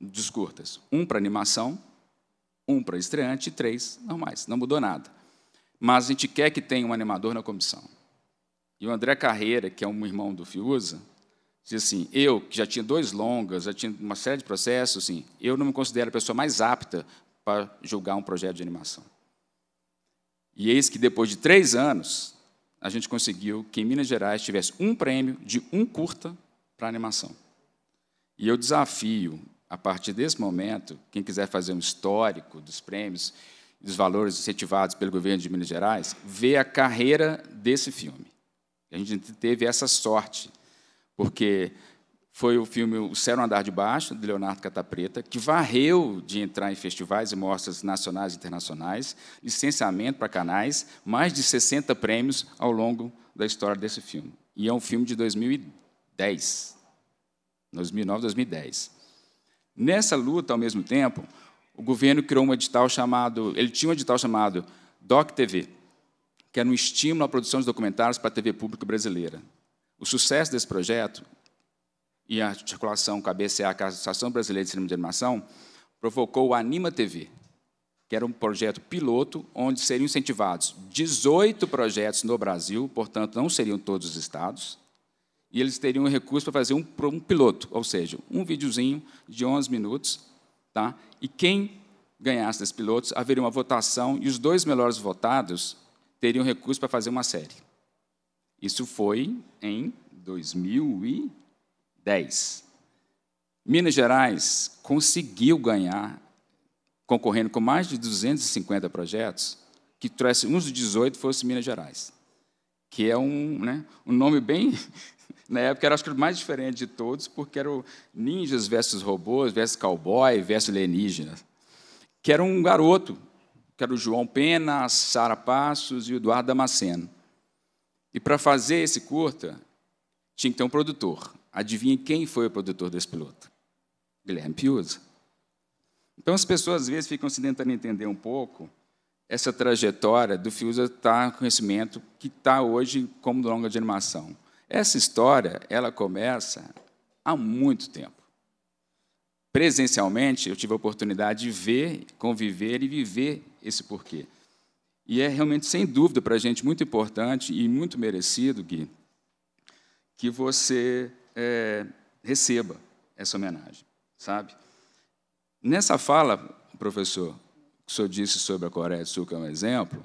dos curtas, um para animação, um para estreante e três normais, não mudou nada. Mas a gente quer que tenha um animador na comissão. E o André Carreira, que é um irmão do Fiuza, diz assim, eu, que já tinha dois longas, já tinha uma série de processos, assim, eu não me considero a pessoa mais apta para julgar um projeto de animação. E eis que depois de três anos, a gente conseguiu que em Minas Gerais tivesse um prêmio de um curta para animação. E eu desafio, a partir desse momento, quem quiser fazer um histórico dos prêmios, dos valores incentivados pelo governo de Minas Gerais, ver a carreira desse filme. A gente teve essa sorte, porque foi o filme O Céu no Andar de Baixo, de Leonardo Catapreta, que varreu de entrar em festivais e mostras nacionais e internacionais, licenciamento para canais, mais de 60 prêmios ao longo da história desse filme. E é um filme de 2010, 2009, 2010. Nessa luta, ao mesmo tempo, o governo criou um edital chamado, ele tinha um edital chamado Doc TV, que era um estímulo à produção de documentários para a TV pública brasileira. O sucesso desse projeto e a articulação cabeça a Associação Brasileira de Cinema de Animação, provocou o Anima TV, que era um projeto piloto onde seriam incentivados 18 projetos no Brasil, portanto, não seriam todos os estados, e eles teriam recurso para fazer um, um piloto, ou seja, um videozinho de 11 minutos, tá? e quem ganhasse desses pilotos, haveria uma votação e os dois melhores votados teriam recurso para fazer uma série. Isso foi em 2000 e 10. Minas Gerais conseguiu ganhar, concorrendo com mais de 250 projetos, que trouxe uns dos 18 fosse Minas Gerais, que é um, né, um nome bem. Na época era acho que o mais diferente de todos, porque eram ninjas versus robôs, versus cowboy, versus alienígenas. Que era um garoto, que era o João Pena, a Sara Passos e o Eduardo Damasceno. E para fazer esse curta, tinha que ter um produtor. Adivinhe quem foi o produtor desse piloto? Guilherme Piusa. Então as pessoas às vezes ficam se tentando entender um pouco essa trajetória do Fiusa estar tá, conhecimento que está hoje como longa de animação. Essa história ela começa há muito tempo. Presencialmente eu tive a oportunidade de ver, conviver e viver esse porquê. E é realmente sem dúvida para a gente muito importante e muito merecido, Gui, que você é, receba essa homenagem, sabe? Nessa fala, professor, que o senhor disse sobre a Coreia do Sul, que é um exemplo,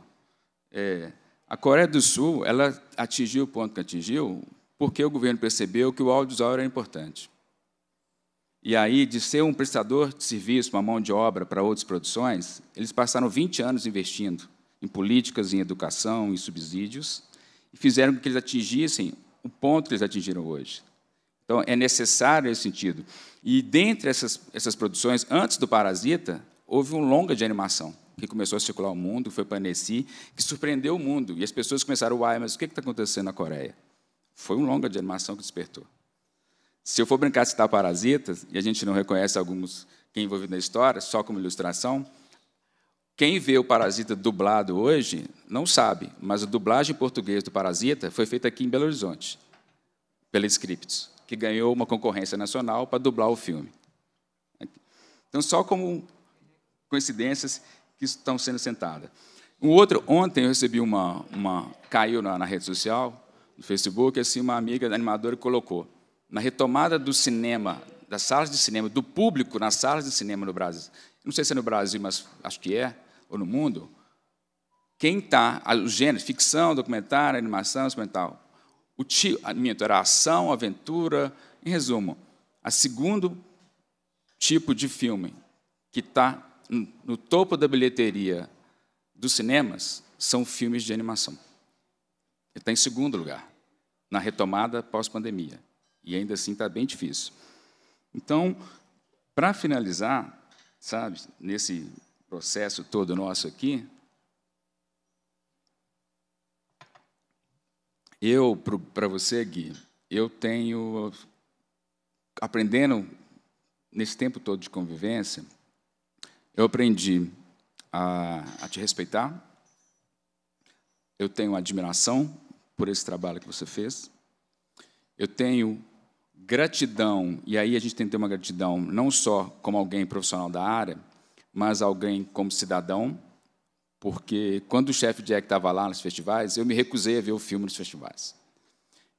é, a Coreia do Sul ela atingiu o ponto que atingiu porque o governo percebeu que o audiovisual era importante. E aí, de ser um prestador de serviço, uma mão de obra para outras produções, eles passaram 20 anos investindo em políticas, em educação, em subsídios, e fizeram com que eles atingissem o ponto que eles atingiram hoje, então, é necessário esse sentido. E dentre essas, essas produções, antes do Parasita, houve um longa de animação que começou a circular o mundo, foi para Nessie, que surpreendeu o mundo. E as pessoas começaram, uai, mas o que é está acontecendo na Coreia? Foi um longa de animação que despertou. Se eu for brincar de citar Parasitas, e a gente não reconhece alguns que é envolvidos na história, só como ilustração, quem vê o Parasita dublado hoje não sabe, mas a dublagem em português do Parasita foi feita aqui em Belo Horizonte, pela Scripts que ganhou uma concorrência nacional para dublar o filme. Então, só como coincidências que estão sendo sentadas. Um outro, ontem eu recebi uma, uma caiu na, na, rede social, no Facebook, assim, uma amiga animadora colocou, na retomada do cinema, das salas de cinema, do público nas salas de cinema no Brasil, não sei se é no Brasil, mas acho que é, ou no mundo, quem está, o gênero, ficção, documentário, animação, experimental, o tio, minto, era ação, aventura, em resumo, a segundo tipo de filme que está no topo da bilheteria dos cinemas são filmes de animação. Ele está em segundo lugar, na retomada pós-pandemia. E ainda assim está bem difícil. Então, para finalizar, sabe, nesse processo todo nosso aqui, Eu, para você, Gui, eu tenho, aprendendo nesse tempo todo de convivência, eu aprendi a, a te respeitar, eu tenho admiração por esse trabalho que você fez, eu tenho gratidão, e aí a gente tem que ter uma gratidão não só como alguém profissional da área, mas alguém como cidadão, porque quando o chefe Jack estava lá nos festivais, eu me recusei a ver o filme nos festivais.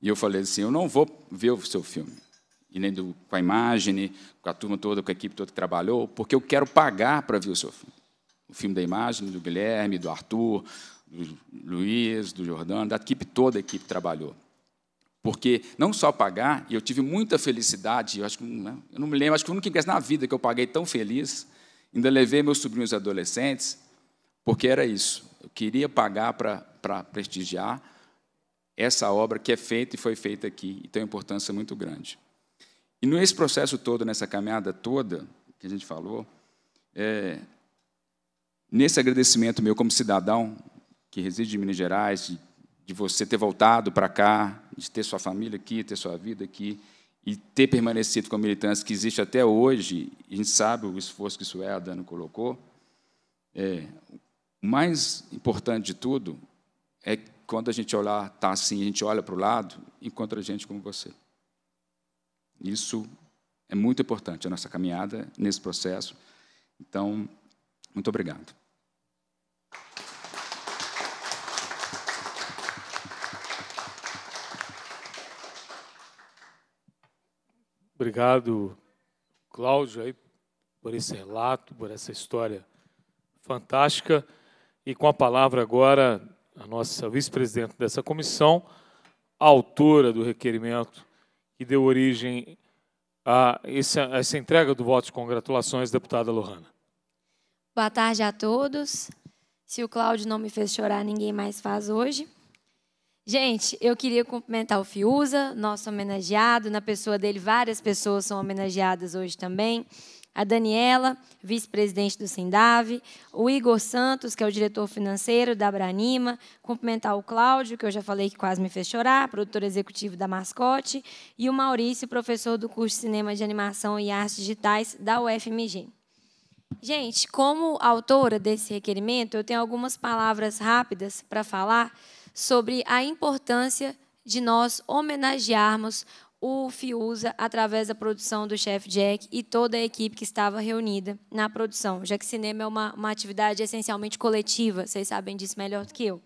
E eu falei assim: eu não vou ver o seu filme, e nem do, com a imagem, com a turma toda, com a equipe toda que trabalhou, porque eu quero pagar para ver o seu filme. O filme da imagem, do Guilherme, do Arthur, do Luiz, do Jordano, da equipe toda a equipe trabalhou. Porque não só pagar, e eu tive muita felicidade, eu acho que né, eu não me lembro, acho que o único ingresso na vida que eu paguei tão feliz. Ainda levei meus sobrinhos adolescentes, porque era isso. Eu queria pagar para prestigiar essa obra que é feita e foi feita aqui e tem uma importância muito grande. E nesse processo todo, nessa caminhada toda que a gente falou, é, nesse agradecimento meu como cidadão que reside em Minas Gerais, de, de você ter voltado para cá, de ter sua família aqui, ter sua vida aqui, e ter permanecido com a militância que existe até hoje, a gente sabe o esforço que isso é, a colocou, é, o mais importante de tudo é quando a gente olhar, está assim, a gente olha para o lado, encontra gente como você. Isso é muito importante, a nossa caminhada nesse processo. Então, muito obrigado. Obrigado, Cláudio, aí, por esse relato, por essa história fantástica. E com a palavra agora, a nossa vice-presidente dessa comissão, autora do requerimento que deu origem a essa, a essa entrega do voto de congratulações, deputada Lohana. Boa tarde a todos. Se o Cláudio não me fez chorar, ninguém mais faz hoje. Gente, eu queria cumprimentar o Fiuza, nosso homenageado, na pessoa dele, várias pessoas são homenageadas hoje também a Daniela, vice-presidente do Sindave, o Igor Santos, que é o diretor financeiro da Abranima; cumprimentar o Cláudio, que eu já falei que quase me fez chorar, produtor executivo da Mascote, e o Maurício, professor do curso de Cinema de Animação e Artes Digitais da UFMG. Gente, como autora desse requerimento, eu tenho algumas palavras rápidas para falar sobre a importância de nós homenagearmos o Fiuza através da produção do chefe Jack e toda a equipe que estava reunida na produção, já que cinema é uma, uma atividade essencialmente coletiva, vocês sabem disso melhor do que eu.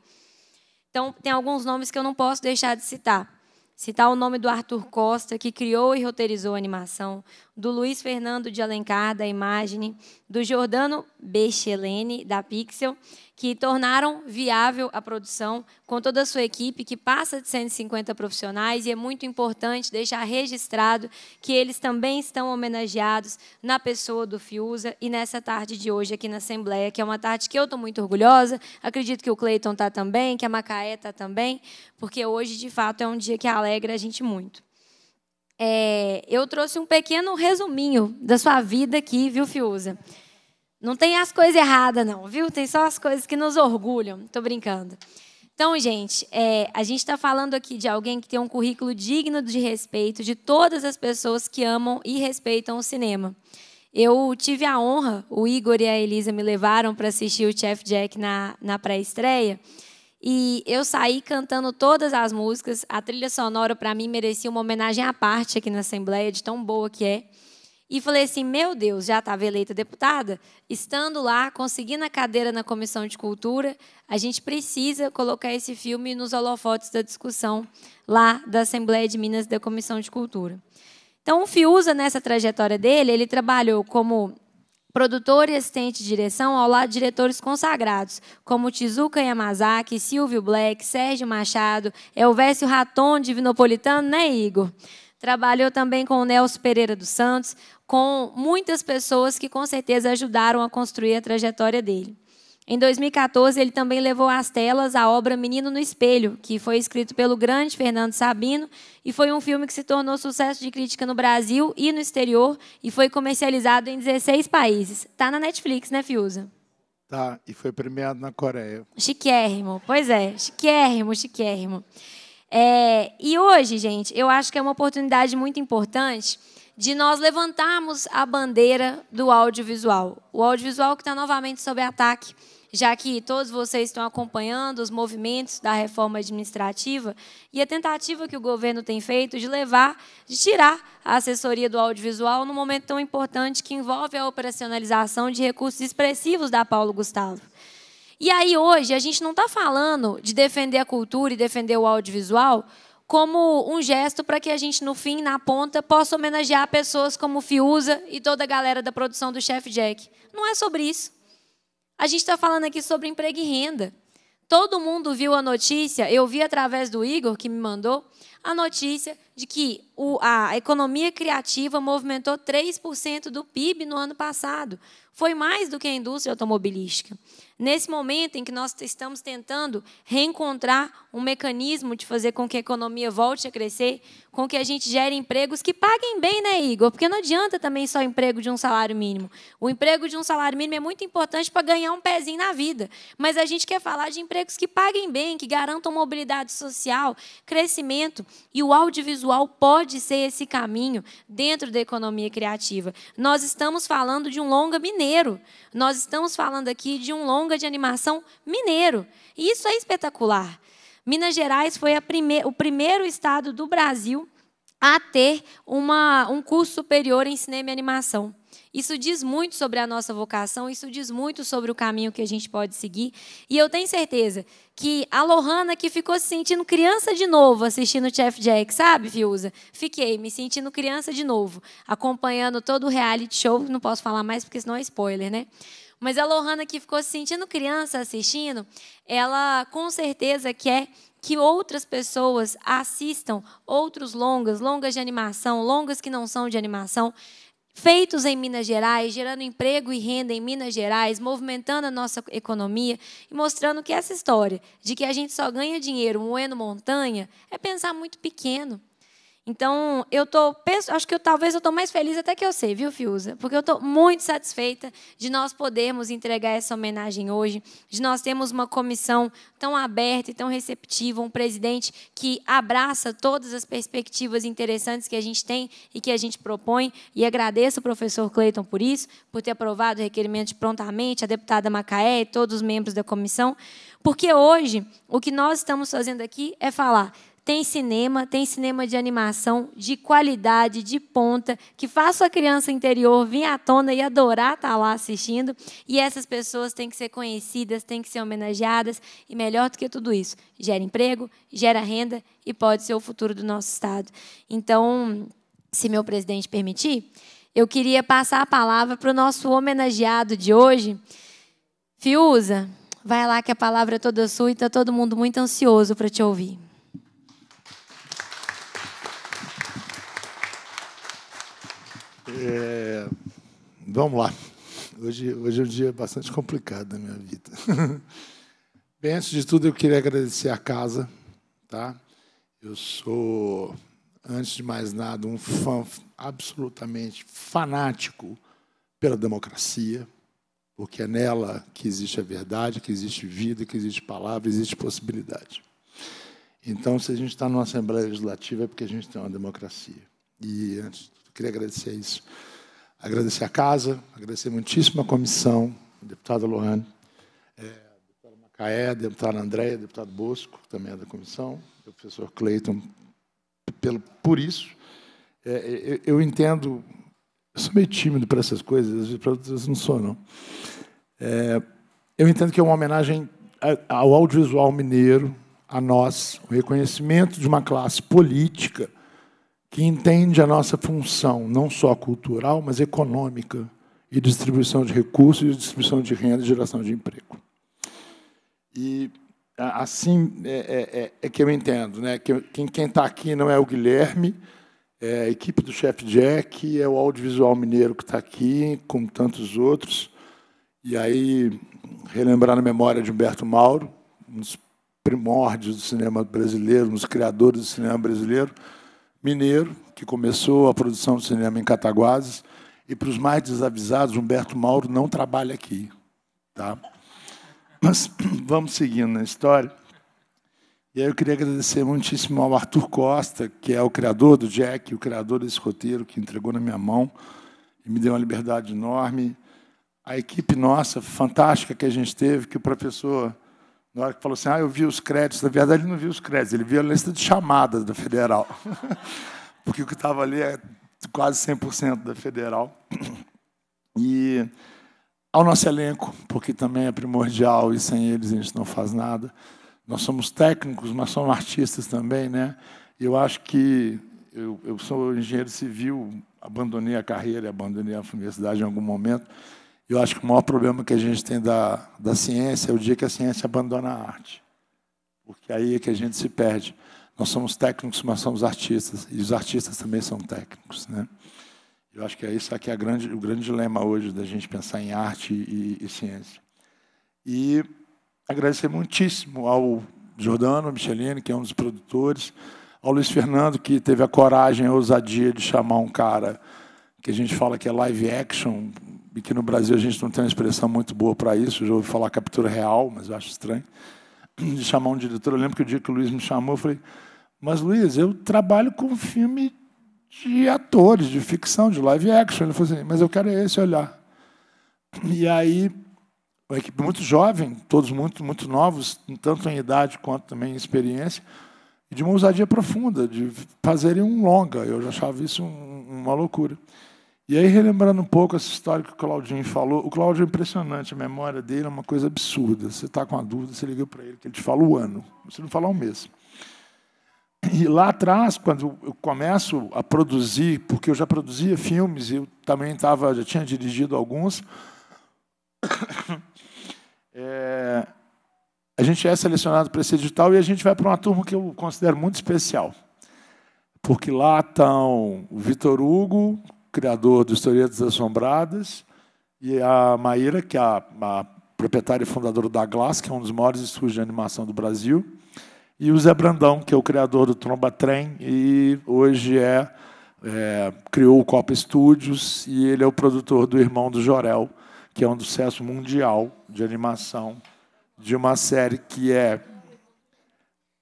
Então, tem alguns nomes que eu não posso deixar de citar. Citar o nome do Arthur Costa, que criou e roteirizou a animação, do Luiz Fernando de Alencar, da Imagine, do Jordano Bechelene, da Pixel, que tornaram viável a produção com toda a sua equipe, que passa de 150 profissionais, e é muito importante deixar registrado que eles também estão homenageados na pessoa do Fiuza e nessa tarde de hoje aqui na Assembleia, que é uma tarde que eu estou muito orgulhosa, acredito que o Cleiton está também, que a Macaé está também, porque hoje, de fato, é um dia que alegra a gente muito. É, eu trouxe um pequeno resuminho da sua vida aqui, viu, Fiuza? Não tem as coisas erradas, não, viu? Tem só as coisas que nos orgulham. Estou brincando. Então, gente, é, a gente está falando aqui de alguém que tem um currículo digno de respeito de todas as pessoas que amam e respeitam o cinema. Eu tive a honra, o Igor e a Elisa me levaram para assistir o Chef Jack na, na pré-estreia. E eu saí cantando todas as músicas. A trilha sonora, para mim, merecia uma homenagem à parte aqui na Assembleia, de tão boa que é. E falei assim: meu Deus, já estava eleita deputada? Estando lá, conseguindo a cadeira na Comissão de Cultura, a gente precisa colocar esse filme nos holofotes da discussão lá da Assembleia de Minas da Comissão de Cultura. Então, o Fiuza, nessa trajetória dele, ele trabalhou como produtor e assistente de direção, ao lado de diretores consagrados, como Tizuka Yamazaki, Silvio Black, Sérgio Machado, Elvésio Raton, divinopolitano, né, Igor? Trabalhou também com o Nelson Pereira dos Santos, com muitas pessoas que com certeza ajudaram a construir a trajetória dele. Em 2014, ele também levou às telas a obra Menino no Espelho, que foi escrito pelo grande Fernando Sabino e foi um filme que se tornou sucesso de crítica no Brasil e no exterior e foi comercializado em 16 países. Está na Netflix, né, Fiuza? Tá, e foi premiado na Coreia. Chiquérrimo, pois é, chiquérrimo, chiquérrimo. É, e hoje, gente, eu acho que é uma oportunidade muito importante de nós levantarmos a bandeira do audiovisual. O audiovisual que está novamente sob ataque já que todos vocês estão acompanhando os movimentos da reforma administrativa e a tentativa que o governo tem feito de levar, de tirar a assessoria do audiovisual num momento tão importante que envolve a operacionalização de recursos expressivos da Paulo Gustavo. E aí, hoje, a gente não está falando de defender a cultura e defender o audiovisual como um gesto para que a gente, no fim, na ponta, possa homenagear pessoas como Fiuza e toda a galera da produção do Chef Jack. Não é sobre isso. A gente está falando aqui sobre emprego e renda. Todo mundo viu a notícia, eu vi através do Igor, que me mandou, a notícia de que a economia criativa movimentou 3% do PIB no ano passado. Foi mais do que a indústria automobilística. Nesse momento em que nós estamos tentando reencontrar um mecanismo de fazer com que a economia volte a crescer, com que a gente gere empregos que paguem bem, né, Igor? Porque não adianta também só emprego de um salário mínimo. O emprego de um salário mínimo é muito importante para ganhar um pezinho na vida. Mas a gente quer falar de empregos que paguem bem, que garantam mobilidade social, crescimento. E o audiovisual pode ser esse caminho dentro da economia criativa. Nós estamos falando de um longa mineiro. Nós estamos falando aqui de um longa de animação mineiro. E isso é espetacular. Minas Gerais foi prime o primeiro estado do Brasil a ter uma, um curso superior em cinema e animação. Isso diz muito sobre a nossa vocação, isso diz muito sobre o caminho que a gente pode seguir. E eu tenho certeza que a Lohana, que ficou se sentindo criança de novo assistindo Chef Jack, sabe, Fiuza? Fiquei me sentindo criança de novo, acompanhando todo o reality show, não posso falar mais porque senão é spoiler, né? Mas a Lohana que ficou se sentindo criança assistindo, ela com certeza quer que outras pessoas assistam outros longas, longas de animação, longas que não são de animação, feitos em Minas Gerais, gerando emprego e renda em Minas Gerais, movimentando a nossa economia e mostrando que essa história de que a gente só ganha dinheiro moendo montanha é pensar muito pequeno. Então, eu tô, penso, acho que eu, talvez eu estou mais feliz até que eu sei, viu, Fiuza? Porque eu estou muito satisfeita de nós podermos entregar essa homenagem hoje, de nós termos uma comissão tão aberta e tão receptiva, um presidente que abraça todas as perspectivas interessantes que a gente tem e que a gente propõe. E agradeço ao professor Cleiton por isso, por ter aprovado o requerimento prontamente, a deputada Macaé e todos os membros da comissão, porque hoje o que nós estamos fazendo aqui é falar tem cinema, tem cinema de animação de qualidade, de ponta, que faça a criança interior vir à tona e adorar estar tá lá assistindo. E essas pessoas têm que ser conhecidas, têm que ser homenageadas. E melhor do que tudo isso, gera emprego, gera renda e pode ser o futuro do nosso Estado. Então, se meu presidente permitir, eu queria passar a palavra para o nosso homenageado de hoje, Fiuza. Vai lá que a palavra é toda sua e está todo mundo muito ansioso para te ouvir. É, vamos lá. Hoje, hoje é um dia bastante complicado na minha vida. Bem, antes de tudo, eu queria agradecer a casa. Tá? Eu sou, antes de mais nada, um fã absolutamente fanático pela democracia, porque é nela que existe a verdade, que existe vida, que existe palavra, existe possibilidade. Então, se a gente está numa Assembleia Legislativa, é porque a gente tem uma democracia. E, antes de Queria agradecer isso. Agradecer a casa, agradecer muitíssimo a comissão, a deputada Lohane, é, a deputada Macaé, a deputada Andréia, deputado Bosco, também é da comissão, o professor Cleiton, pelo, por isso. É, é eu, eu, entendo, eu sou meio tímido para essas coisas, para vezes não sou, não. É, eu entendo que é uma homenagem ao audiovisual mineiro, a nós, o reconhecimento de uma classe política que entende a nossa função, não só cultural, mas econômica, e distribuição de recursos, e distribuição de renda e geração de emprego. E assim é, é, é, é que eu entendo. Né? Quem está aqui não é o Guilherme, é a equipe do Chef Jack, é o audiovisual mineiro que está aqui, com tantos outros. E aí, relembrar na memória de Humberto Mauro, um dos primórdios do cinema brasileiro, um dos criadores do cinema brasileiro, mineiro, que começou a produção de cinema em Cataguases, e para os mais desavisados, Humberto Mauro não trabalha aqui. Tá? Mas vamos seguindo na história. E aí eu queria agradecer muitíssimo ao Arthur Costa, que é o criador do Jack, o criador desse roteiro, que entregou na minha mão e me deu uma liberdade enorme. A equipe nossa, fantástica que a gente teve, que o professor na hora que falou assim, ah, eu vi os créditos. Na verdade, ele não viu os créditos, ele viu a lista de chamadas da federal. Porque o que estava ali é quase 100% da federal. E ao nosso elenco, porque também é primordial e sem eles a gente não faz nada. Nós somos técnicos, mas somos artistas também, né? Eu acho que eu, eu sou engenheiro civil, abandonei a carreira, abandonei a universidade em algum momento, eu acho que o maior problema que a gente tem da, da ciência é o dia que a ciência abandona a arte. Porque aí é que a gente se perde. Nós somos técnicos, mas somos artistas. E os artistas também são técnicos. Né? Eu acho que é isso aqui é grande, o grande dilema hoje da gente pensar em arte e, e ciência. E agradecer muitíssimo ao Jordano Michelini, que é um dos produtores, ao Luiz Fernando, que teve a coragem, a ousadia de chamar um cara que a gente fala que é live action, e que no Brasil a gente não tem uma expressão muito boa para isso, eu já ouvi falar captura real, mas eu acho estranho, de chamar um diretor. Eu lembro que o dia que o Luiz me chamou, eu falei, mas Luiz, eu trabalho com filme de atores, de ficção, de live action. Ele falou assim, mas eu quero é esse olhar. E aí, uma equipe muito jovem, todos muito, muito novos, tanto em idade quanto também em experiência, e de uma ousadia profunda, de fazerem um longa. Eu já achava isso uma loucura. E aí, relembrando um pouco essa história que o Claudinho falou, o Claudinho é impressionante, a memória dele é uma coisa absurda. Você está com uma dúvida, você liga para ele, que ele te fala o ano, você não fala o um mês. E lá atrás, quando eu começo a produzir, porque eu já produzia filmes, eu também tava, já tinha dirigido alguns, é, a gente é selecionado para esse edital e a gente vai para uma turma que eu considero muito especial. Porque lá estão o Vitor Hugo, criador do História Assombradas, e a Maíra, que é a, a proprietária e fundadora da Glass, que é um dos maiores estúdios de animação do Brasil, e o Zé Brandão, que é o criador do Tromba Trem, e hoje é, é criou o Copa Studios, e ele é o produtor do Irmão do Jorel, que é um sucesso mundial de animação, de uma série que é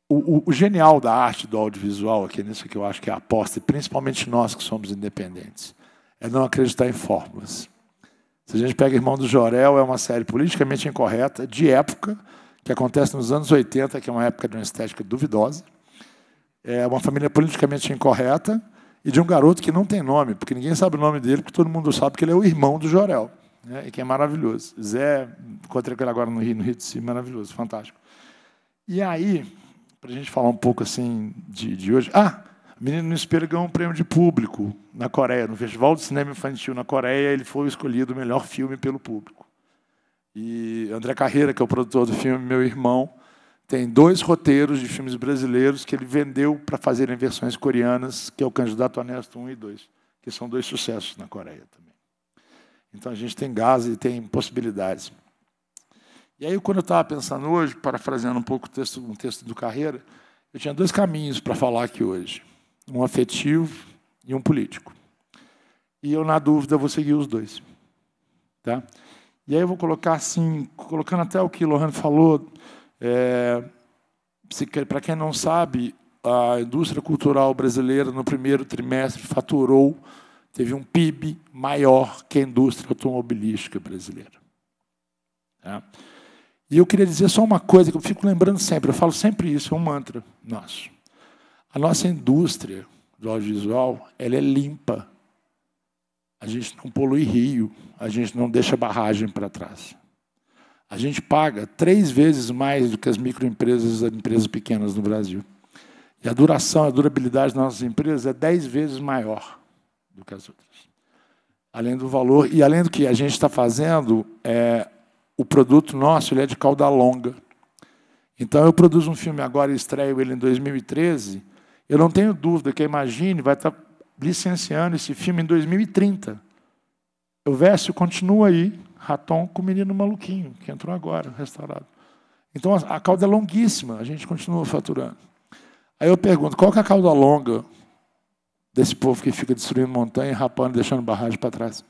o, o, o, genial da arte do audiovisual, que é nisso que eu acho que é a aposta, e principalmente nós que somos independentes, é não acreditar em fórmulas. Se a gente pega Irmão do Jorel, é uma série politicamente incorreta, de época, que acontece nos anos 80, que é uma época de uma estética duvidosa. É uma família politicamente incorreta e de um garoto que não tem nome, porque ninguém sabe o nome dele, porque todo mundo sabe que ele é o irmão do Jorel, né? e que é maravilhoso. Zé, encontrei com ele agora no Rio, no Rio de Janeiro, maravilhoso, fantástico. E aí, para a gente falar um pouco assim de, de hoje. Ah, Menino no Espelho ganhou um prêmio de público na Coreia, no Festival de Cinema Infantil na Coreia, ele foi escolhido o melhor filme pelo público. E André Carreira, que é o produtor do filme, meu irmão, tem dois roteiros de filmes brasileiros que ele vendeu para fazerem versões coreanas, que é o Candidato Honesto 1 e 2, que são dois sucessos na Coreia também. Então a gente tem gás e tem possibilidades. E aí, quando eu estava pensando hoje, parafraseando um pouco o texto, um texto do Carreira, eu tinha dois caminhos para falar aqui hoje um afetivo e um político. E eu, na dúvida, vou seguir os dois. Tá? E aí eu vou colocar assim, colocando até o que o Lohan falou, é, para quem não sabe, a indústria cultural brasileira no primeiro trimestre faturou, teve um PIB maior que a indústria automobilística brasileira. Tá? E eu queria dizer só uma coisa que eu fico lembrando sempre, eu falo sempre isso, é um mantra nosso. A nossa indústria do audiovisual ela é limpa. A gente não polui rio, a gente não deixa barragem para trás. A gente paga três vezes mais do que as microempresas e as empresas pequenas no Brasil. E a duração, a durabilidade das nossas empresas é dez vezes maior do que as outras. Além do valor, e além do que a gente está fazendo, é, o produto nosso ele é de cauda longa. Então, eu produzo um filme agora, estreio ele em 2013, eu não tenho dúvida que a Imagine vai estar licenciando esse filme em 2030. O verso continua aí, Raton com o menino maluquinho, que entrou agora, restaurado. Então a cauda é longuíssima, a gente continua faturando. Aí eu pergunto, qual que é a cauda longa desse povo que fica destruindo montanha, rapando, deixando barragem para trás?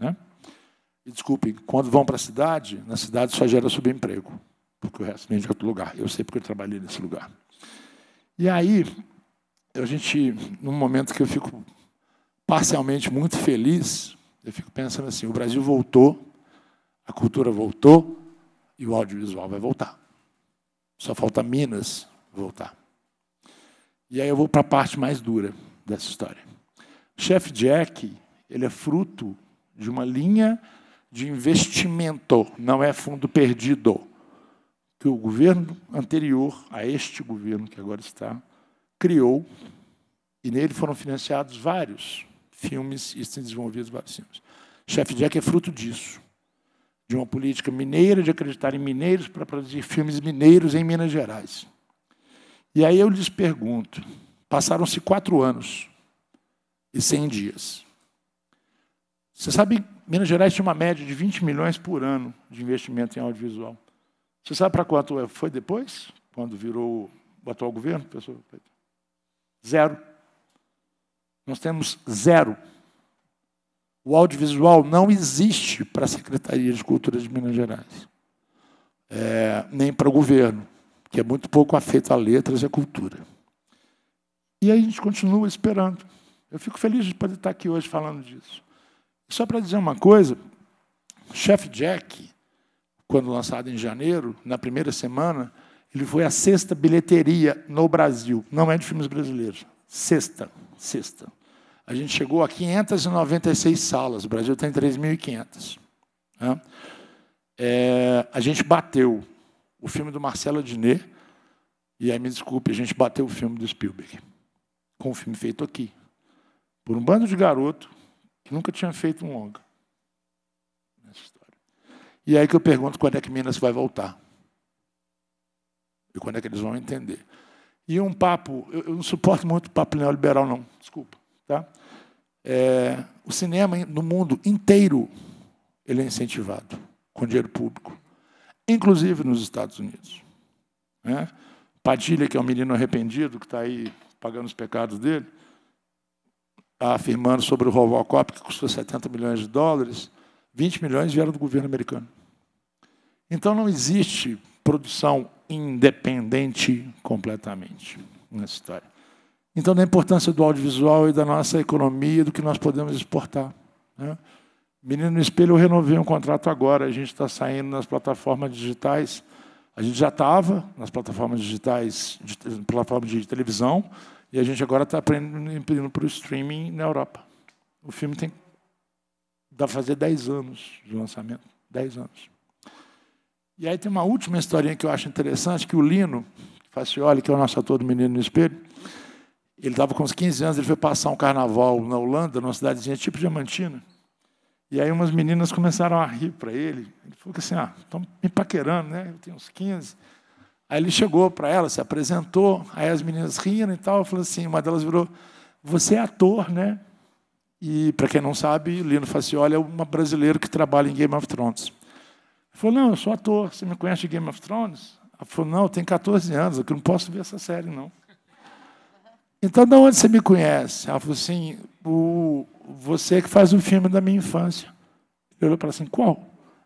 Né? E desculpem, quando vão para a cidade, na cidade só gera subemprego, porque o resto vem de outro lugar. Eu sei porque eu trabalhei nesse lugar. E aí, a gente, num momento que eu fico parcialmente muito feliz, eu fico pensando assim: o Brasil voltou, a cultura voltou e o audiovisual vai voltar. Só falta Minas voltar. E aí eu vou para a parte mais dura dessa história. O Chef Jack, ele é fruto de uma linha de investimento, não é fundo perdido que o governo anterior a este governo que agora está criou, e nele foram financiados vários filmes e estão desenvolvidos vários filmes. Chefe Jack é fruto disso, de uma política mineira de acreditar em mineiros para produzir filmes mineiros em Minas Gerais. E aí eu lhes pergunto: passaram-se quatro anos e cem dias. Você sabe, Minas Gerais tinha uma média de 20 milhões por ano de investimento em audiovisual. Você sabe para quanto é, foi depois? Quando virou o atual governo? Zero. Nós temos zero. O audiovisual não existe para a Secretaria de Cultura de Minas Gerais, é, nem para o governo, que é muito pouco afeito a letras e a cultura. E aí a gente continua esperando. Eu fico feliz de poder estar aqui hoje falando disso. Só para dizer uma coisa, o chefe Jack, quando lançado em janeiro, na primeira semana, ele foi a sexta bilheteria no Brasil. Não é de filmes brasileiros. Sexta, sexta. A gente chegou a 596 salas. O Brasil tem 3.500. Né? É, a gente bateu o filme do Marcelo Adnet, e aí me desculpe, a gente bateu o filme do Spielberg, com o um filme feito aqui, por um bando de garoto que nunca tinha feito um longa. E é aí que eu pergunto quando é que Minas vai voltar. E quando é que eles vão entender. E um papo, eu, eu não suporto muito papo neoliberal, não, desculpa. Tá? É, o cinema no mundo inteiro ele é incentivado com dinheiro público, inclusive nos Estados Unidos. Né? Padilha, que é um menino arrependido, que está aí pagando os pecados dele, tá afirmando sobre o Robocop, que custou 70 milhões de dólares, 20 milhões vieram do governo americano. Então não existe produção independente completamente nessa história. Então, da importância do audiovisual e da nossa economia, do que nós podemos exportar. Né? Menino no Espelho, eu renovei um contrato agora, a gente está saindo nas plataformas digitais. A gente já estava nas plataformas digitais, de, plataformas de televisão, e a gente agora está aprendendo para o streaming na Europa. O filme tem Dá fazer 10 anos de lançamento. 10 anos. E aí tem uma última historinha que eu acho interessante, que o Lino Facioli, que é o nosso ator do Menino no Espelho, ele estava com uns 15 anos, ele foi passar um carnaval na Holanda, numa cidadezinha tipo Diamantina. E aí umas meninas começaram a rir para ele. Ele falou assim, ah, estão me paquerando, né? Eu tenho uns 15. Aí ele chegou para ela, se apresentou, aí as meninas riram e tal. falou assim, uma delas virou, você é ator, né? E, para quem não sabe, Lino Facioli é um brasileiro que trabalha em Game of Thrones. Ele falou, não, eu sou ator, você me conhece de Game of Thrones? Ela falou, não, eu tenho 14 anos, eu não posso ver essa série, não. Então, de onde você me conhece? Ela falou assim, o, você que faz o um filme da minha infância. Ele olhou para assim, qual?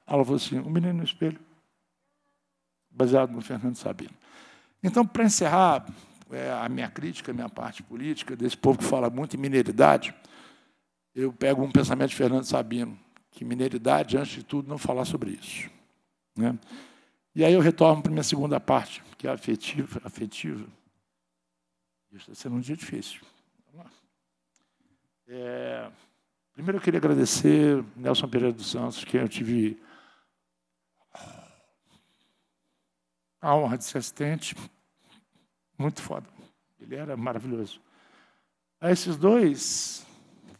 Ela falou assim, O Menino no Espelho. Baseado no Fernando Sabino. Então, para encerrar é, a minha crítica, a minha parte política, desse povo que fala muito em mineridade, eu pego um pensamento de Fernando Sabino, que mineridade, antes de tudo, não falar sobre isso. Né? E aí eu retorno para a minha segunda parte, que é afetiva. afetiva. Isso está sendo um dia difícil. É, primeiro eu queria agradecer Nelson Pereira dos Santos, que eu tive a honra de ser assistente. Muito foda. Ele era maravilhoso. A esses dois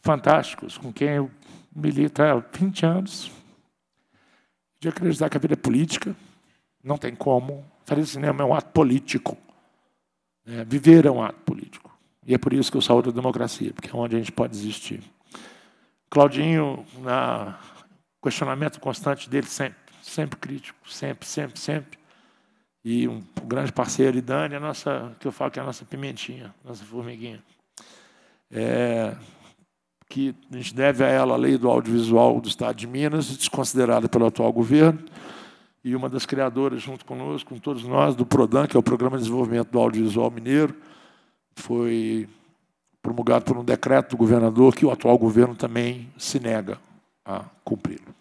fantásticos, com quem eu milito há 20 anos, de acreditar que a vida é política, não tem como. Fazer cinema é um ato político. É, viver é um ato político. E é por isso que eu saúdo a democracia, porque é onde a gente pode existir. Claudinho, na questionamento constante dele sempre, sempre crítico, sempre, sempre, sempre. E um grande parceiro, e Dani, a nossa, que eu falo que é a nossa pimentinha, nossa formiguinha. É, que a gente deve a ela a lei do audiovisual do Estado de Minas, desconsiderada pelo atual governo, e uma das criadoras, junto conosco, com todos nós, do PRODAN, que é o Programa de Desenvolvimento do Audiovisual Mineiro, foi promulgado por um decreto do governador que o atual governo também se nega a cumpri-lo.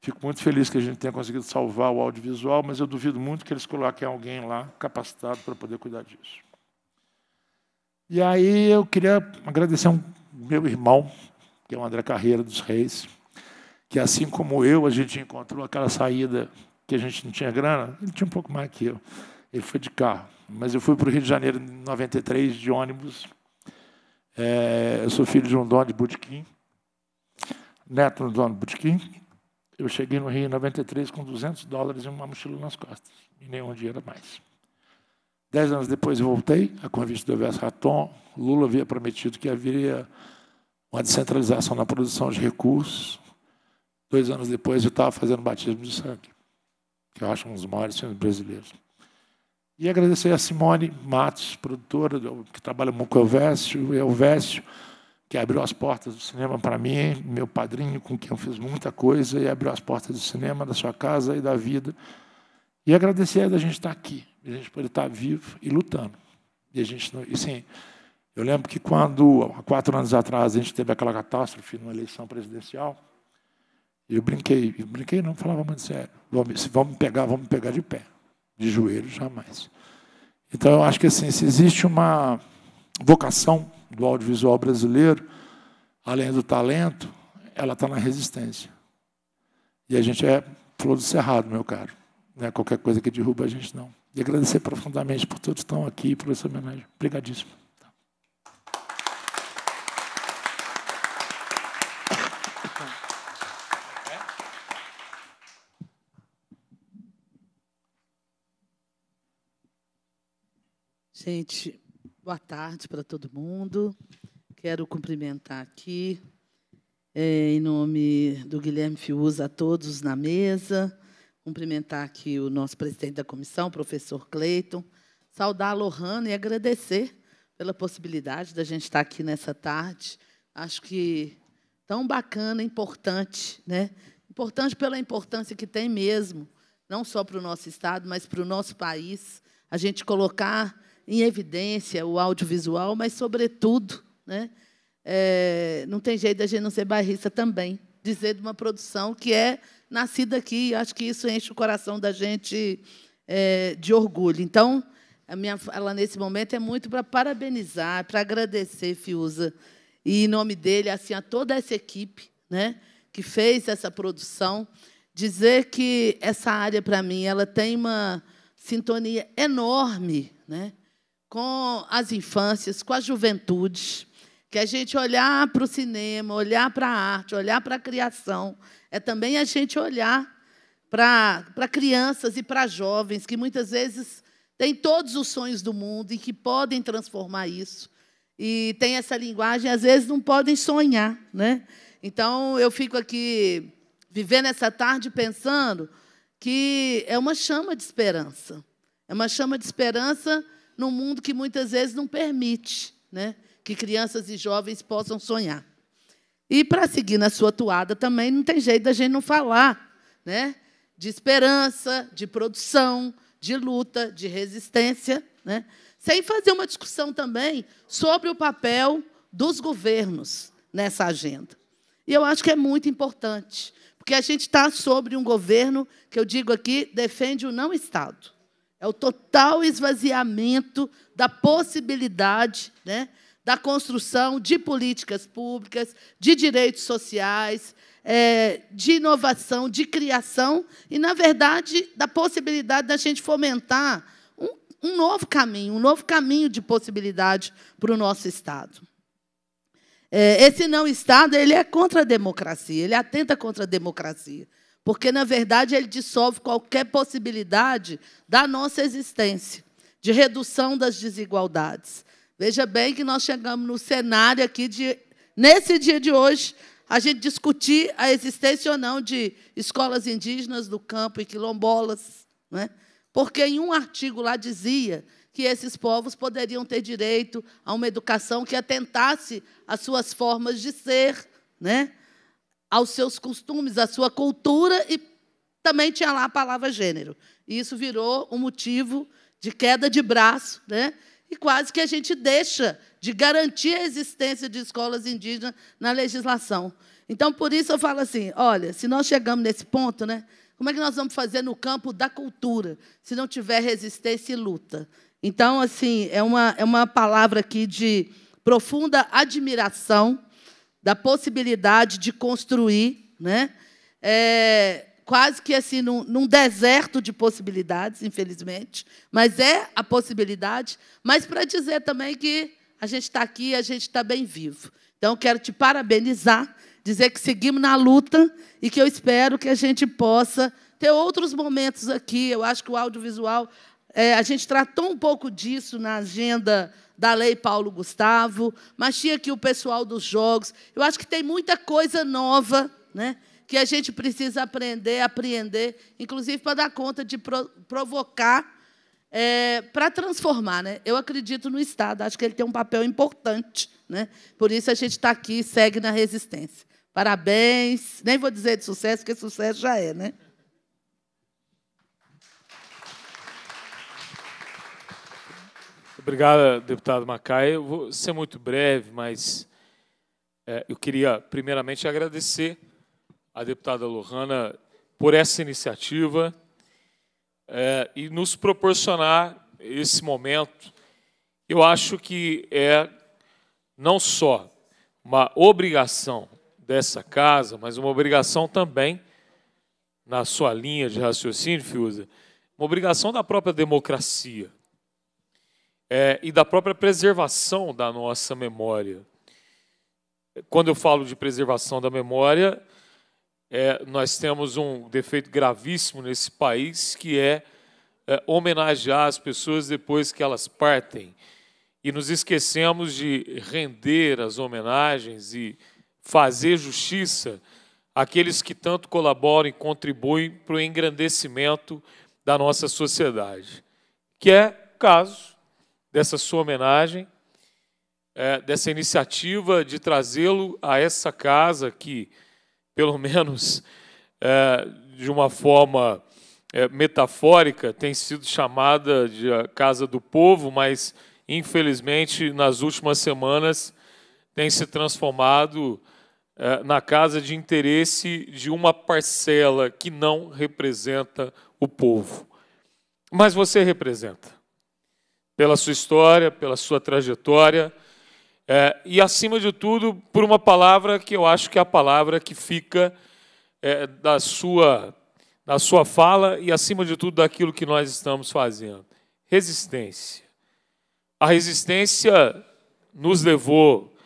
Fico muito feliz que a gente tenha conseguido salvar o audiovisual, mas eu duvido muito que eles coloquem alguém lá capacitado para poder cuidar disso. E aí eu queria agradecer um meu irmão, que é o André Carreira dos Reis, que assim como eu, a gente encontrou aquela saída que a gente não tinha grana, ele tinha um pouco mais que eu. Ele foi de carro. Mas eu fui para o Rio de Janeiro em 93 de ônibus. É, eu sou filho de um dono de botequim, neto do dono de botequim. Eu cheguei no Rio em 93 com 200 dólares e uma mochila nas costas. E nenhum dinheiro mais. Dez anos depois eu voltei, a convite do Elvis Raton. Lula havia prometido que haveria uma descentralização na produção de recursos. Dois anos depois, eu estava fazendo batismo de sangue, que eu acho um dos maiores filmes brasileiros. E agradecer a Simone Matos, produtora, que trabalha com o Elvésio, Elvésio, que abriu as portas do cinema para mim, meu padrinho, com quem eu fiz muita coisa, e abriu as portas do cinema, da sua casa e da vida. E agradecer a gente estar tá aqui, a gente poder estar vivo e lutando. E a gente, não, e sim, eu lembro que quando, há quatro anos atrás, a gente teve aquela catástrofe numa eleição presidencial, eu brinquei, eu brinquei não, falava muito sério. Vamos, se vão me pegar, vão me pegar de pé. De joelho, jamais. Então, eu acho que assim, se existe uma vocação do audiovisual brasileiro, além do talento, ela está na resistência. E a gente é flor do cerrado, meu caro. Não é qualquer coisa que derruba a gente, não e agradecer profundamente por todos que estão aqui por essa homenagem. Obrigadíssimo. Gente, boa tarde para todo mundo. Quero cumprimentar aqui, eh, em nome do Guilherme Fiuza, a todos na mesa, cumprimentar aqui o nosso presidente da comissão, professor Cleiton, saudar a Lohana e agradecer pela possibilidade da gente estar aqui nessa tarde. Acho que tão bacana, importante, né? Importante pela importância que tem mesmo, não só para o nosso estado, mas para o nosso país, a gente colocar em evidência o audiovisual, mas sobretudo, né? É, não tem jeito da gente não ser bairrista também, dizer de uma produção que é nascida aqui. acho que isso enche o coração da gente é, de orgulho. Então, a minha fala nesse momento é muito para parabenizar, para agradecer Fiuza. E em nome dele, assim, a toda essa equipe né, que fez essa produção, dizer que essa área, para mim, ela tem uma sintonia enorme né, com as infâncias, com a juventude que a gente olhar para o cinema, olhar para a arte, olhar para a criação, é também a gente olhar para crianças e para jovens que muitas vezes têm todos os sonhos do mundo e que podem transformar isso. E tem essa linguagem, às vezes não podem sonhar. Né? Então, eu fico aqui vivendo essa tarde pensando que é uma chama de esperança. É uma chama de esperança num mundo que muitas vezes não permite. Né? que crianças e jovens possam sonhar. E para seguir na sua toada também não tem jeito da gente não falar, né? De esperança, de produção, de luta, de resistência, né? Sem fazer uma discussão também sobre o papel dos governos nessa agenda. E eu acho que é muito importante, porque a gente está sobre um governo que eu digo aqui defende o não Estado. É o total esvaziamento da possibilidade, né? da construção de políticas públicas, de direitos sociais, é, de inovação, de criação e, na verdade, da possibilidade da gente fomentar um, um novo caminho, um novo caminho de possibilidade para o nosso Estado. É, esse não-Estado ele é contra a democracia, ele atenta contra a democracia, porque, na verdade, ele dissolve qualquer possibilidade da nossa existência, de redução das desigualdades Veja bem que nós chegamos no cenário aqui de, nesse dia de hoje, a gente discutir a existência ou não de escolas indígenas do campo e quilombolas, né? porque em um artigo lá dizia que esses povos poderiam ter direito a uma educação que atentasse às suas formas de ser, né? aos seus costumes, à sua cultura, e também tinha lá a palavra gênero. E isso virou um motivo de queda de braço, né? e quase que a gente deixa de garantir a existência de escolas indígenas na legislação. Então, por isso eu falo assim, olha, se nós chegamos nesse ponto, né, como é que nós vamos fazer no campo da cultura, se não tiver resistência e luta? Então, assim, é uma, é uma palavra aqui de profunda admiração da possibilidade de construir né, é, quase que assim num, num, deserto de possibilidades, infelizmente, mas é a possibilidade. Mas para dizer também que a gente está aqui, a gente está bem vivo. Então quero te parabenizar, dizer que seguimos na luta e que eu espero que a gente possa ter outros momentos aqui. Eu acho que o audiovisual é, a gente tratou um pouco disso na agenda da Lei Paulo Gustavo, mas tinha aqui o pessoal dos jogos. Eu acho que tem muita coisa nova, né? que a gente precisa aprender, apreender, inclusive para dar conta de provocar, é, para transformar. Né? Eu acredito no Estado, acho que ele tem um papel importante. Né? Por isso a gente está aqui e segue na resistência. Parabéns, nem vou dizer de sucesso, porque sucesso já é, né? Obrigado, deputado Macaia. Eu vou ser muito breve, mas é, eu queria, primeiramente, agradecer a deputada Lohana por essa iniciativa é, e nos proporcionar esse momento. Eu acho que é não só uma obrigação dessa casa, mas uma obrigação também, na sua linha de raciocínio, Fiuza, uma obrigação da própria democracia é, e da própria preservação da nossa memória. Quando eu falo de preservação da memória, é, nós temos um defeito gravíssimo nesse país, que é, é homenagear as pessoas depois que elas partem. E nos esquecemos de render as homenagens e fazer justiça àqueles que tanto colaboram e contribuem para o engrandecimento da nossa sociedade. Que é o caso dessa sua homenagem, é, dessa iniciativa de trazê-lo a essa casa que pelo menos é, de uma forma é, metafórica, tem sido chamada de Casa do Povo, mas infelizmente nas últimas semanas tem se transformado é, na casa de interesse de uma parcela que não representa o povo. Mas você representa, pela sua história, pela sua trajetória é, e, acima de tudo, por uma palavra que eu acho que é a palavra que fica é, da, sua, da sua fala e, acima de tudo, daquilo que nós estamos fazendo: resistência. A resistência nos levou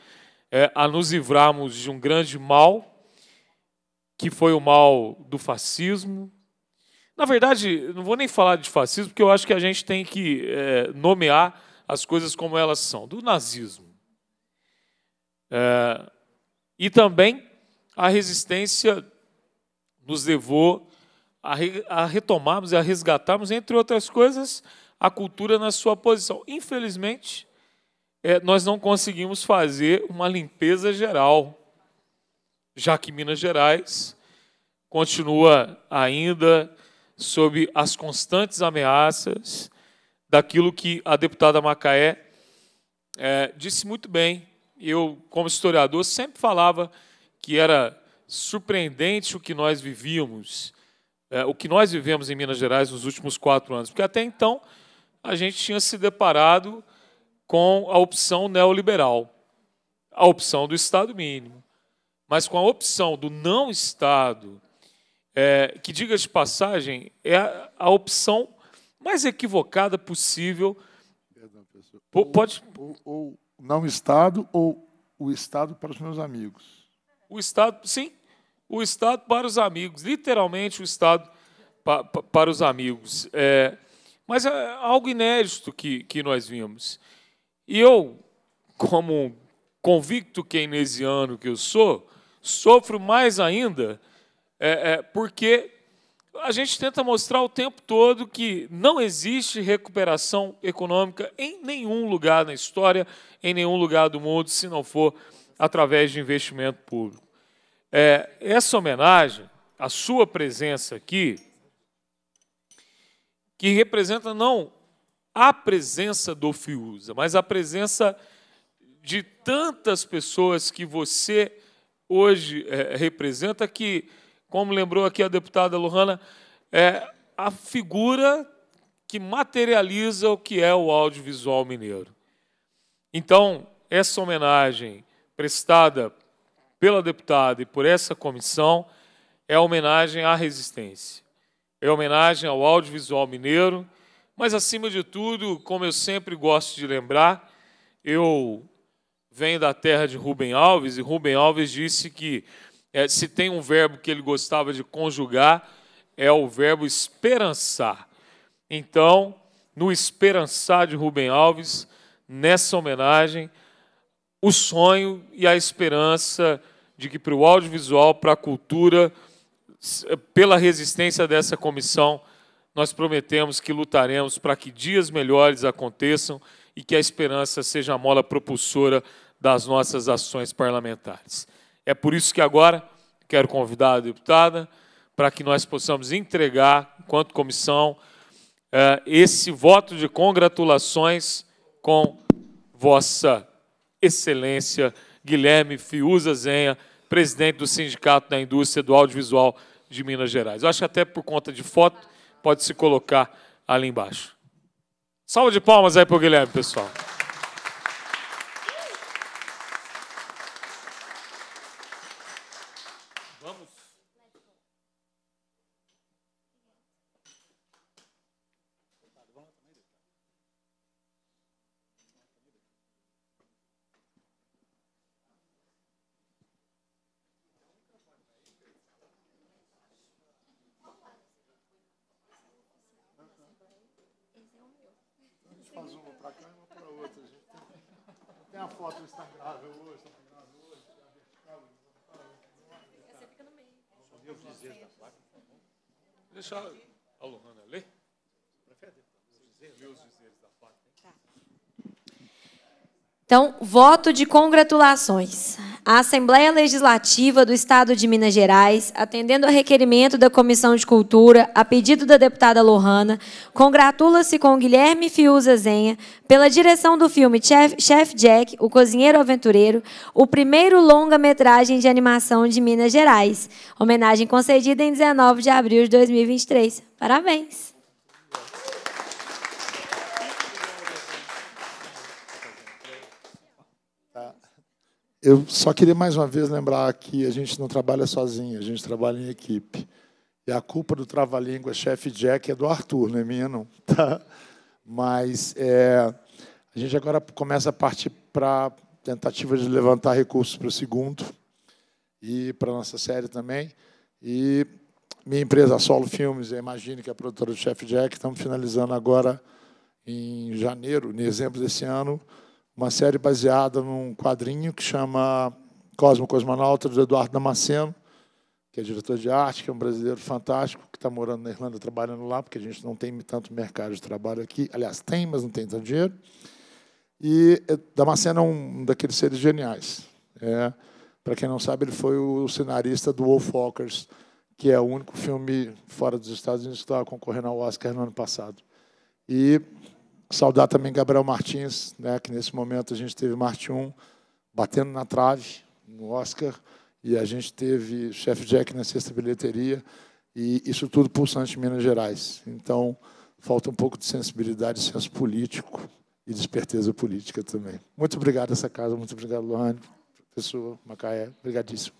é, a nos livrarmos de um grande mal, que foi o mal do fascismo. Na verdade, não vou nem falar de fascismo, porque eu acho que a gente tem que é, nomear as coisas como elas são, do nazismo. É, e também a resistência nos levou a, re, a retomarmos e a resgatarmos, entre outras coisas, a cultura na sua posição. Infelizmente, é, nós não conseguimos fazer uma limpeza geral, já que Minas Gerais continua ainda sob as constantes ameaças daquilo que a deputada Macaé é, disse muito bem eu, como historiador, sempre falava que era surpreendente o que nós vivíamos, é, o que nós vivemos em Minas Gerais nos últimos quatro anos, porque até então a gente tinha se deparado com a opção neoliberal, a opção do Estado mínimo, mas com a opção do não Estado, é, que, diga de passagem, é a, a opção mais equivocada possível. Perdão, professor. Pode. Ou, ou não Estado ou o Estado para os meus amigos? O Estado, sim, o Estado para os amigos, literalmente o Estado pa, pa, para os amigos. É, mas é algo inédito que, que nós vimos. E eu, como convicto keynesiano que eu sou, sofro mais ainda é, é, porque a gente tenta mostrar o tempo todo que não existe recuperação econômica em nenhum lugar na história, em nenhum lugar do mundo, se não for através de investimento público. É, essa homenagem, a sua presença aqui, que representa não a presença do FIUSA, mas a presença de tantas pessoas que você hoje é, representa que como lembrou aqui a deputada Lohana, é a figura que materializa o que é o audiovisual mineiro. Então, essa homenagem prestada pela deputada e por essa comissão é homenagem à resistência, é homenagem ao audiovisual mineiro, mas, acima de tudo, como eu sempre gosto de lembrar, eu venho da terra de Rubem Alves, e Rubem Alves disse que é, se tem um verbo que ele gostava de conjugar, é o verbo esperançar. Então, no esperançar de Rubem Alves, nessa homenagem, o sonho e a esperança de que para o audiovisual, para a cultura, eh, pela resistência dessa comissão, nós prometemos que lutaremos para que dias melhores aconteçam e que a esperança seja a mola propulsora das nossas ações parlamentares. É por isso que agora quero convidar a deputada para que nós possamos entregar, enquanto comissão, é, esse voto de congratulações com Vossa Excelência Guilherme Fiuza Zenha, presidente do Sindicato da Indústria do Audiovisual de Minas Gerais. Eu acho que até por conta de foto pode se colocar ali embaixo. Salva de palmas aí para o Guilherme, pessoal. Então, voto de congratulações. A Assembleia Legislativa do Estado de Minas Gerais, atendendo ao requerimento da Comissão de Cultura, a pedido da deputada Lohana, congratula-se com Guilherme Fiuza Zenha pela direção do filme Chef Jack, o Cozinheiro Aventureiro, o primeiro longa-metragem de animação de Minas Gerais. Homenagem concedida em 19 de abril de 2023. Parabéns! Eu só queria mais uma vez lembrar que a gente não trabalha sozinho, a gente trabalha em equipe. E a culpa do trava-língua chefe Jack é do Arthur, não é minha, não. Tá? Mas é, a gente agora começa a partir para tentativa de levantar recursos para o segundo e para a nossa série também. E minha empresa, Solo Filmes, imagine que é a produtora do chefe Jack, estamos finalizando agora em janeiro, em dezembro desse ano, uma série baseada num quadrinho que chama Cosmo Cosmonauta, do Eduardo Damasceno, que é diretor de arte, que é um brasileiro fantástico, que está morando na Irlanda, trabalhando lá, porque a gente não tem tanto mercado de trabalho aqui. Aliás, tem, mas não tem tanto dinheiro. E eh, Damasceno é um daqueles seres geniais. É, Para quem não sabe, ele foi o cenarista do Wolfwalkers, que é o único filme fora dos Estados Unidos que estava concorrendo ao Oscar no ano passado. E Saudar também Gabriel Martins, né, que nesse momento a gente teve Marte 1 batendo na trave no Oscar, e a gente teve Chef Jack na sexta bilheteria, e isso tudo pulsante em Minas Gerais. Então, falta um pouco de sensibilidade, senso político e de esperteza política também. Muito obrigado a essa casa, muito obrigado, Luane, professor Macaé, obrigadíssimo.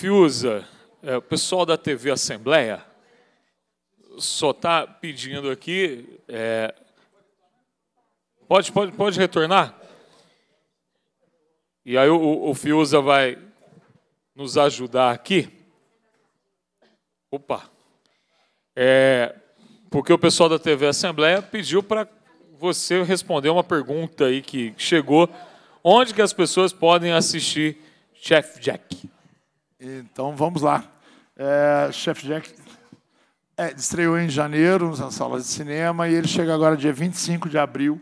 Fiuza, é, o pessoal da TV Assembleia só está pedindo aqui. É, pode, pode, pode retornar? E aí o, o Fiuza vai nos ajudar aqui. Opa! É, porque o pessoal da TV Assembleia pediu para você responder uma pergunta aí que chegou. Onde que as pessoas podem assistir Chef Jack? Então vamos lá. É, Chef Jack é, estreou em janeiro nas salas de cinema e ele chega agora dia 25 de abril.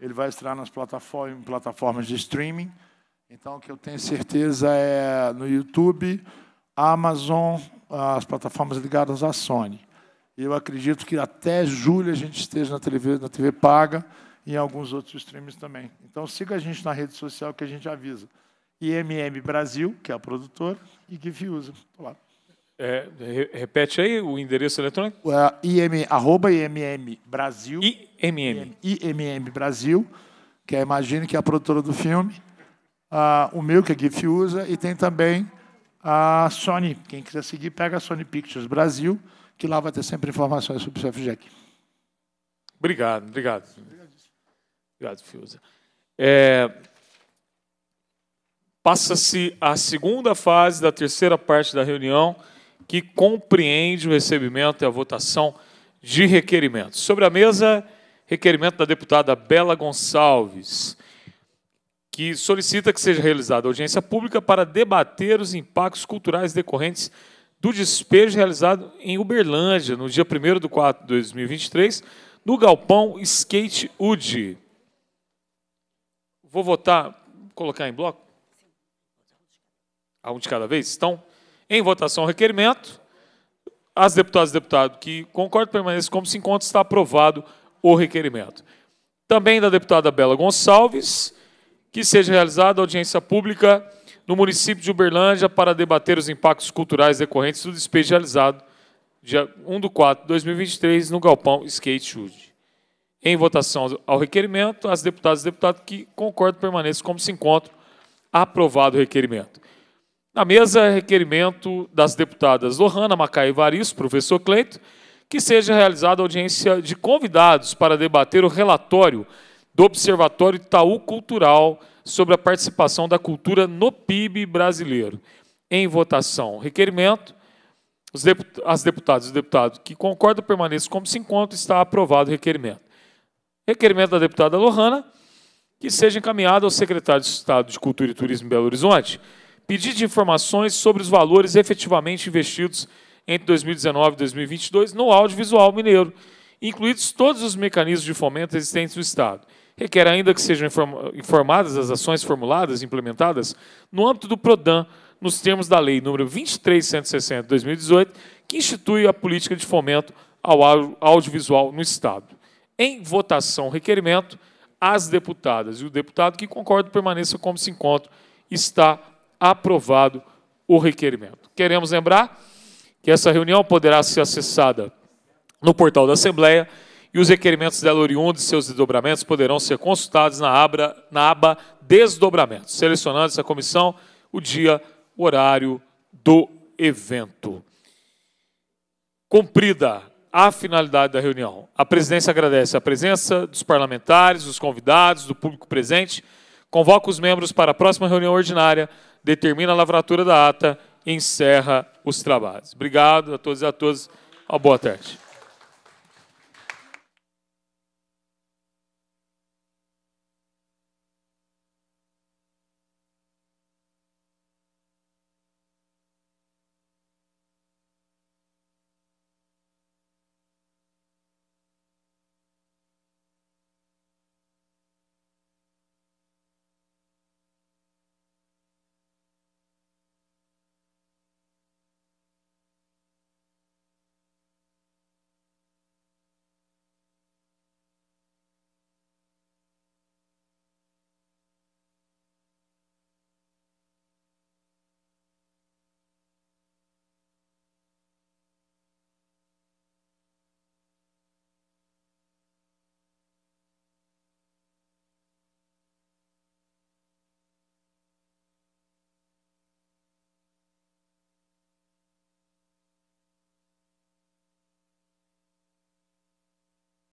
Ele vai estrear nas plataformas, plataformas de streaming. Então o que eu tenho certeza é no YouTube, Amazon, as plataformas ligadas à Sony. Eu acredito que até julho a gente esteja na TV, na TV paga e em alguns outros streams também. Então siga a gente na rede social que a gente avisa. IMM Brasil, que é a produtora, e GiveUsa. É, repete aí o endereço eletrônico. Uh, é, IM, arroba IMM Brasil. IMM. IMM Brasil, que é a Imagine, que é a produtora do filme. Uh, o meu, que a é Gifusa. e tem também a Sony. Quem quiser seguir, pega a Sony Pictures Brasil, que lá vai ter sempre informações sobre o CFJEC. Obrigado, obrigado. Obrigado, Fiuza. É, Passa-se a segunda fase da terceira parte da reunião, que compreende o recebimento e a votação de requerimentos. Sobre a mesa, requerimento da deputada Bela Gonçalves, que solicita que seja realizada audiência pública para debater os impactos culturais decorrentes do despejo realizado em Uberlândia, no dia 1 de 4 de 2023, no galpão Skate UD. Vou votar, colocar em bloco? Um de cada vez? Então, em votação, o requerimento. As deputadas e deputados que concordam permaneçam como se encontra, está aprovado o requerimento. Também da deputada Bela Gonçalves, que seja realizada audiência pública no município de Uberlândia para debater os impactos culturais decorrentes do despejo realizado dia 1 de 4 de 2023 no galpão Skate Hood. Em votação ao requerimento, as deputadas e deputados que concordam permaneçam como se encontram. Aprovado o requerimento. Na mesa, requerimento das deputadas Lohana Macaé Varis, professor Cleito, que seja realizada audiência de convidados para debater o relatório do Observatório Itaú Cultural sobre a participação da cultura no PIB brasileiro. Em votação, requerimento. Deput as deputadas e o deputado que concordam permaneçam como se encontram. Está aprovado o requerimento. Requerimento da deputada Lohana, que seja encaminhado ao secretário de Estado de Cultura e Turismo em Belo Horizonte, Pedido informações sobre os valores efetivamente investidos entre 2019 e 2022 no audiovisual mineiro, incluídos todos os mecanismos de fomento existentes no Estado. Requer ainda que sejam informadas as ações formuladas e implementadas no âmbito do PRODAN, nos termos da Lei nº 23.160, 2018, que institui a política de fomento ao audiovisual no Estado. Em votação, requerimento, as deputadas e o deputado que concorda permaneça como se encontra, está aprovado o requerimento. Queremos lembrar que essa reunião poderá ser acessada no portal da Assembleia e os requerimentos dela oriundos e seus desdobramentos poderão ser consultados na aba, na aba Desdobramentos, selecionando essa comissão o dia, o horário do evento. Cumprida a finalidade da reunião, a presidência agradece a presença dos parlamentares, dos convidados, do público presente, convoca os membros para a próxima reunião ordinária determina a lavratura da ata e encerra os trabalhos. Obrigado a todos e a todas. Uma boa tarde.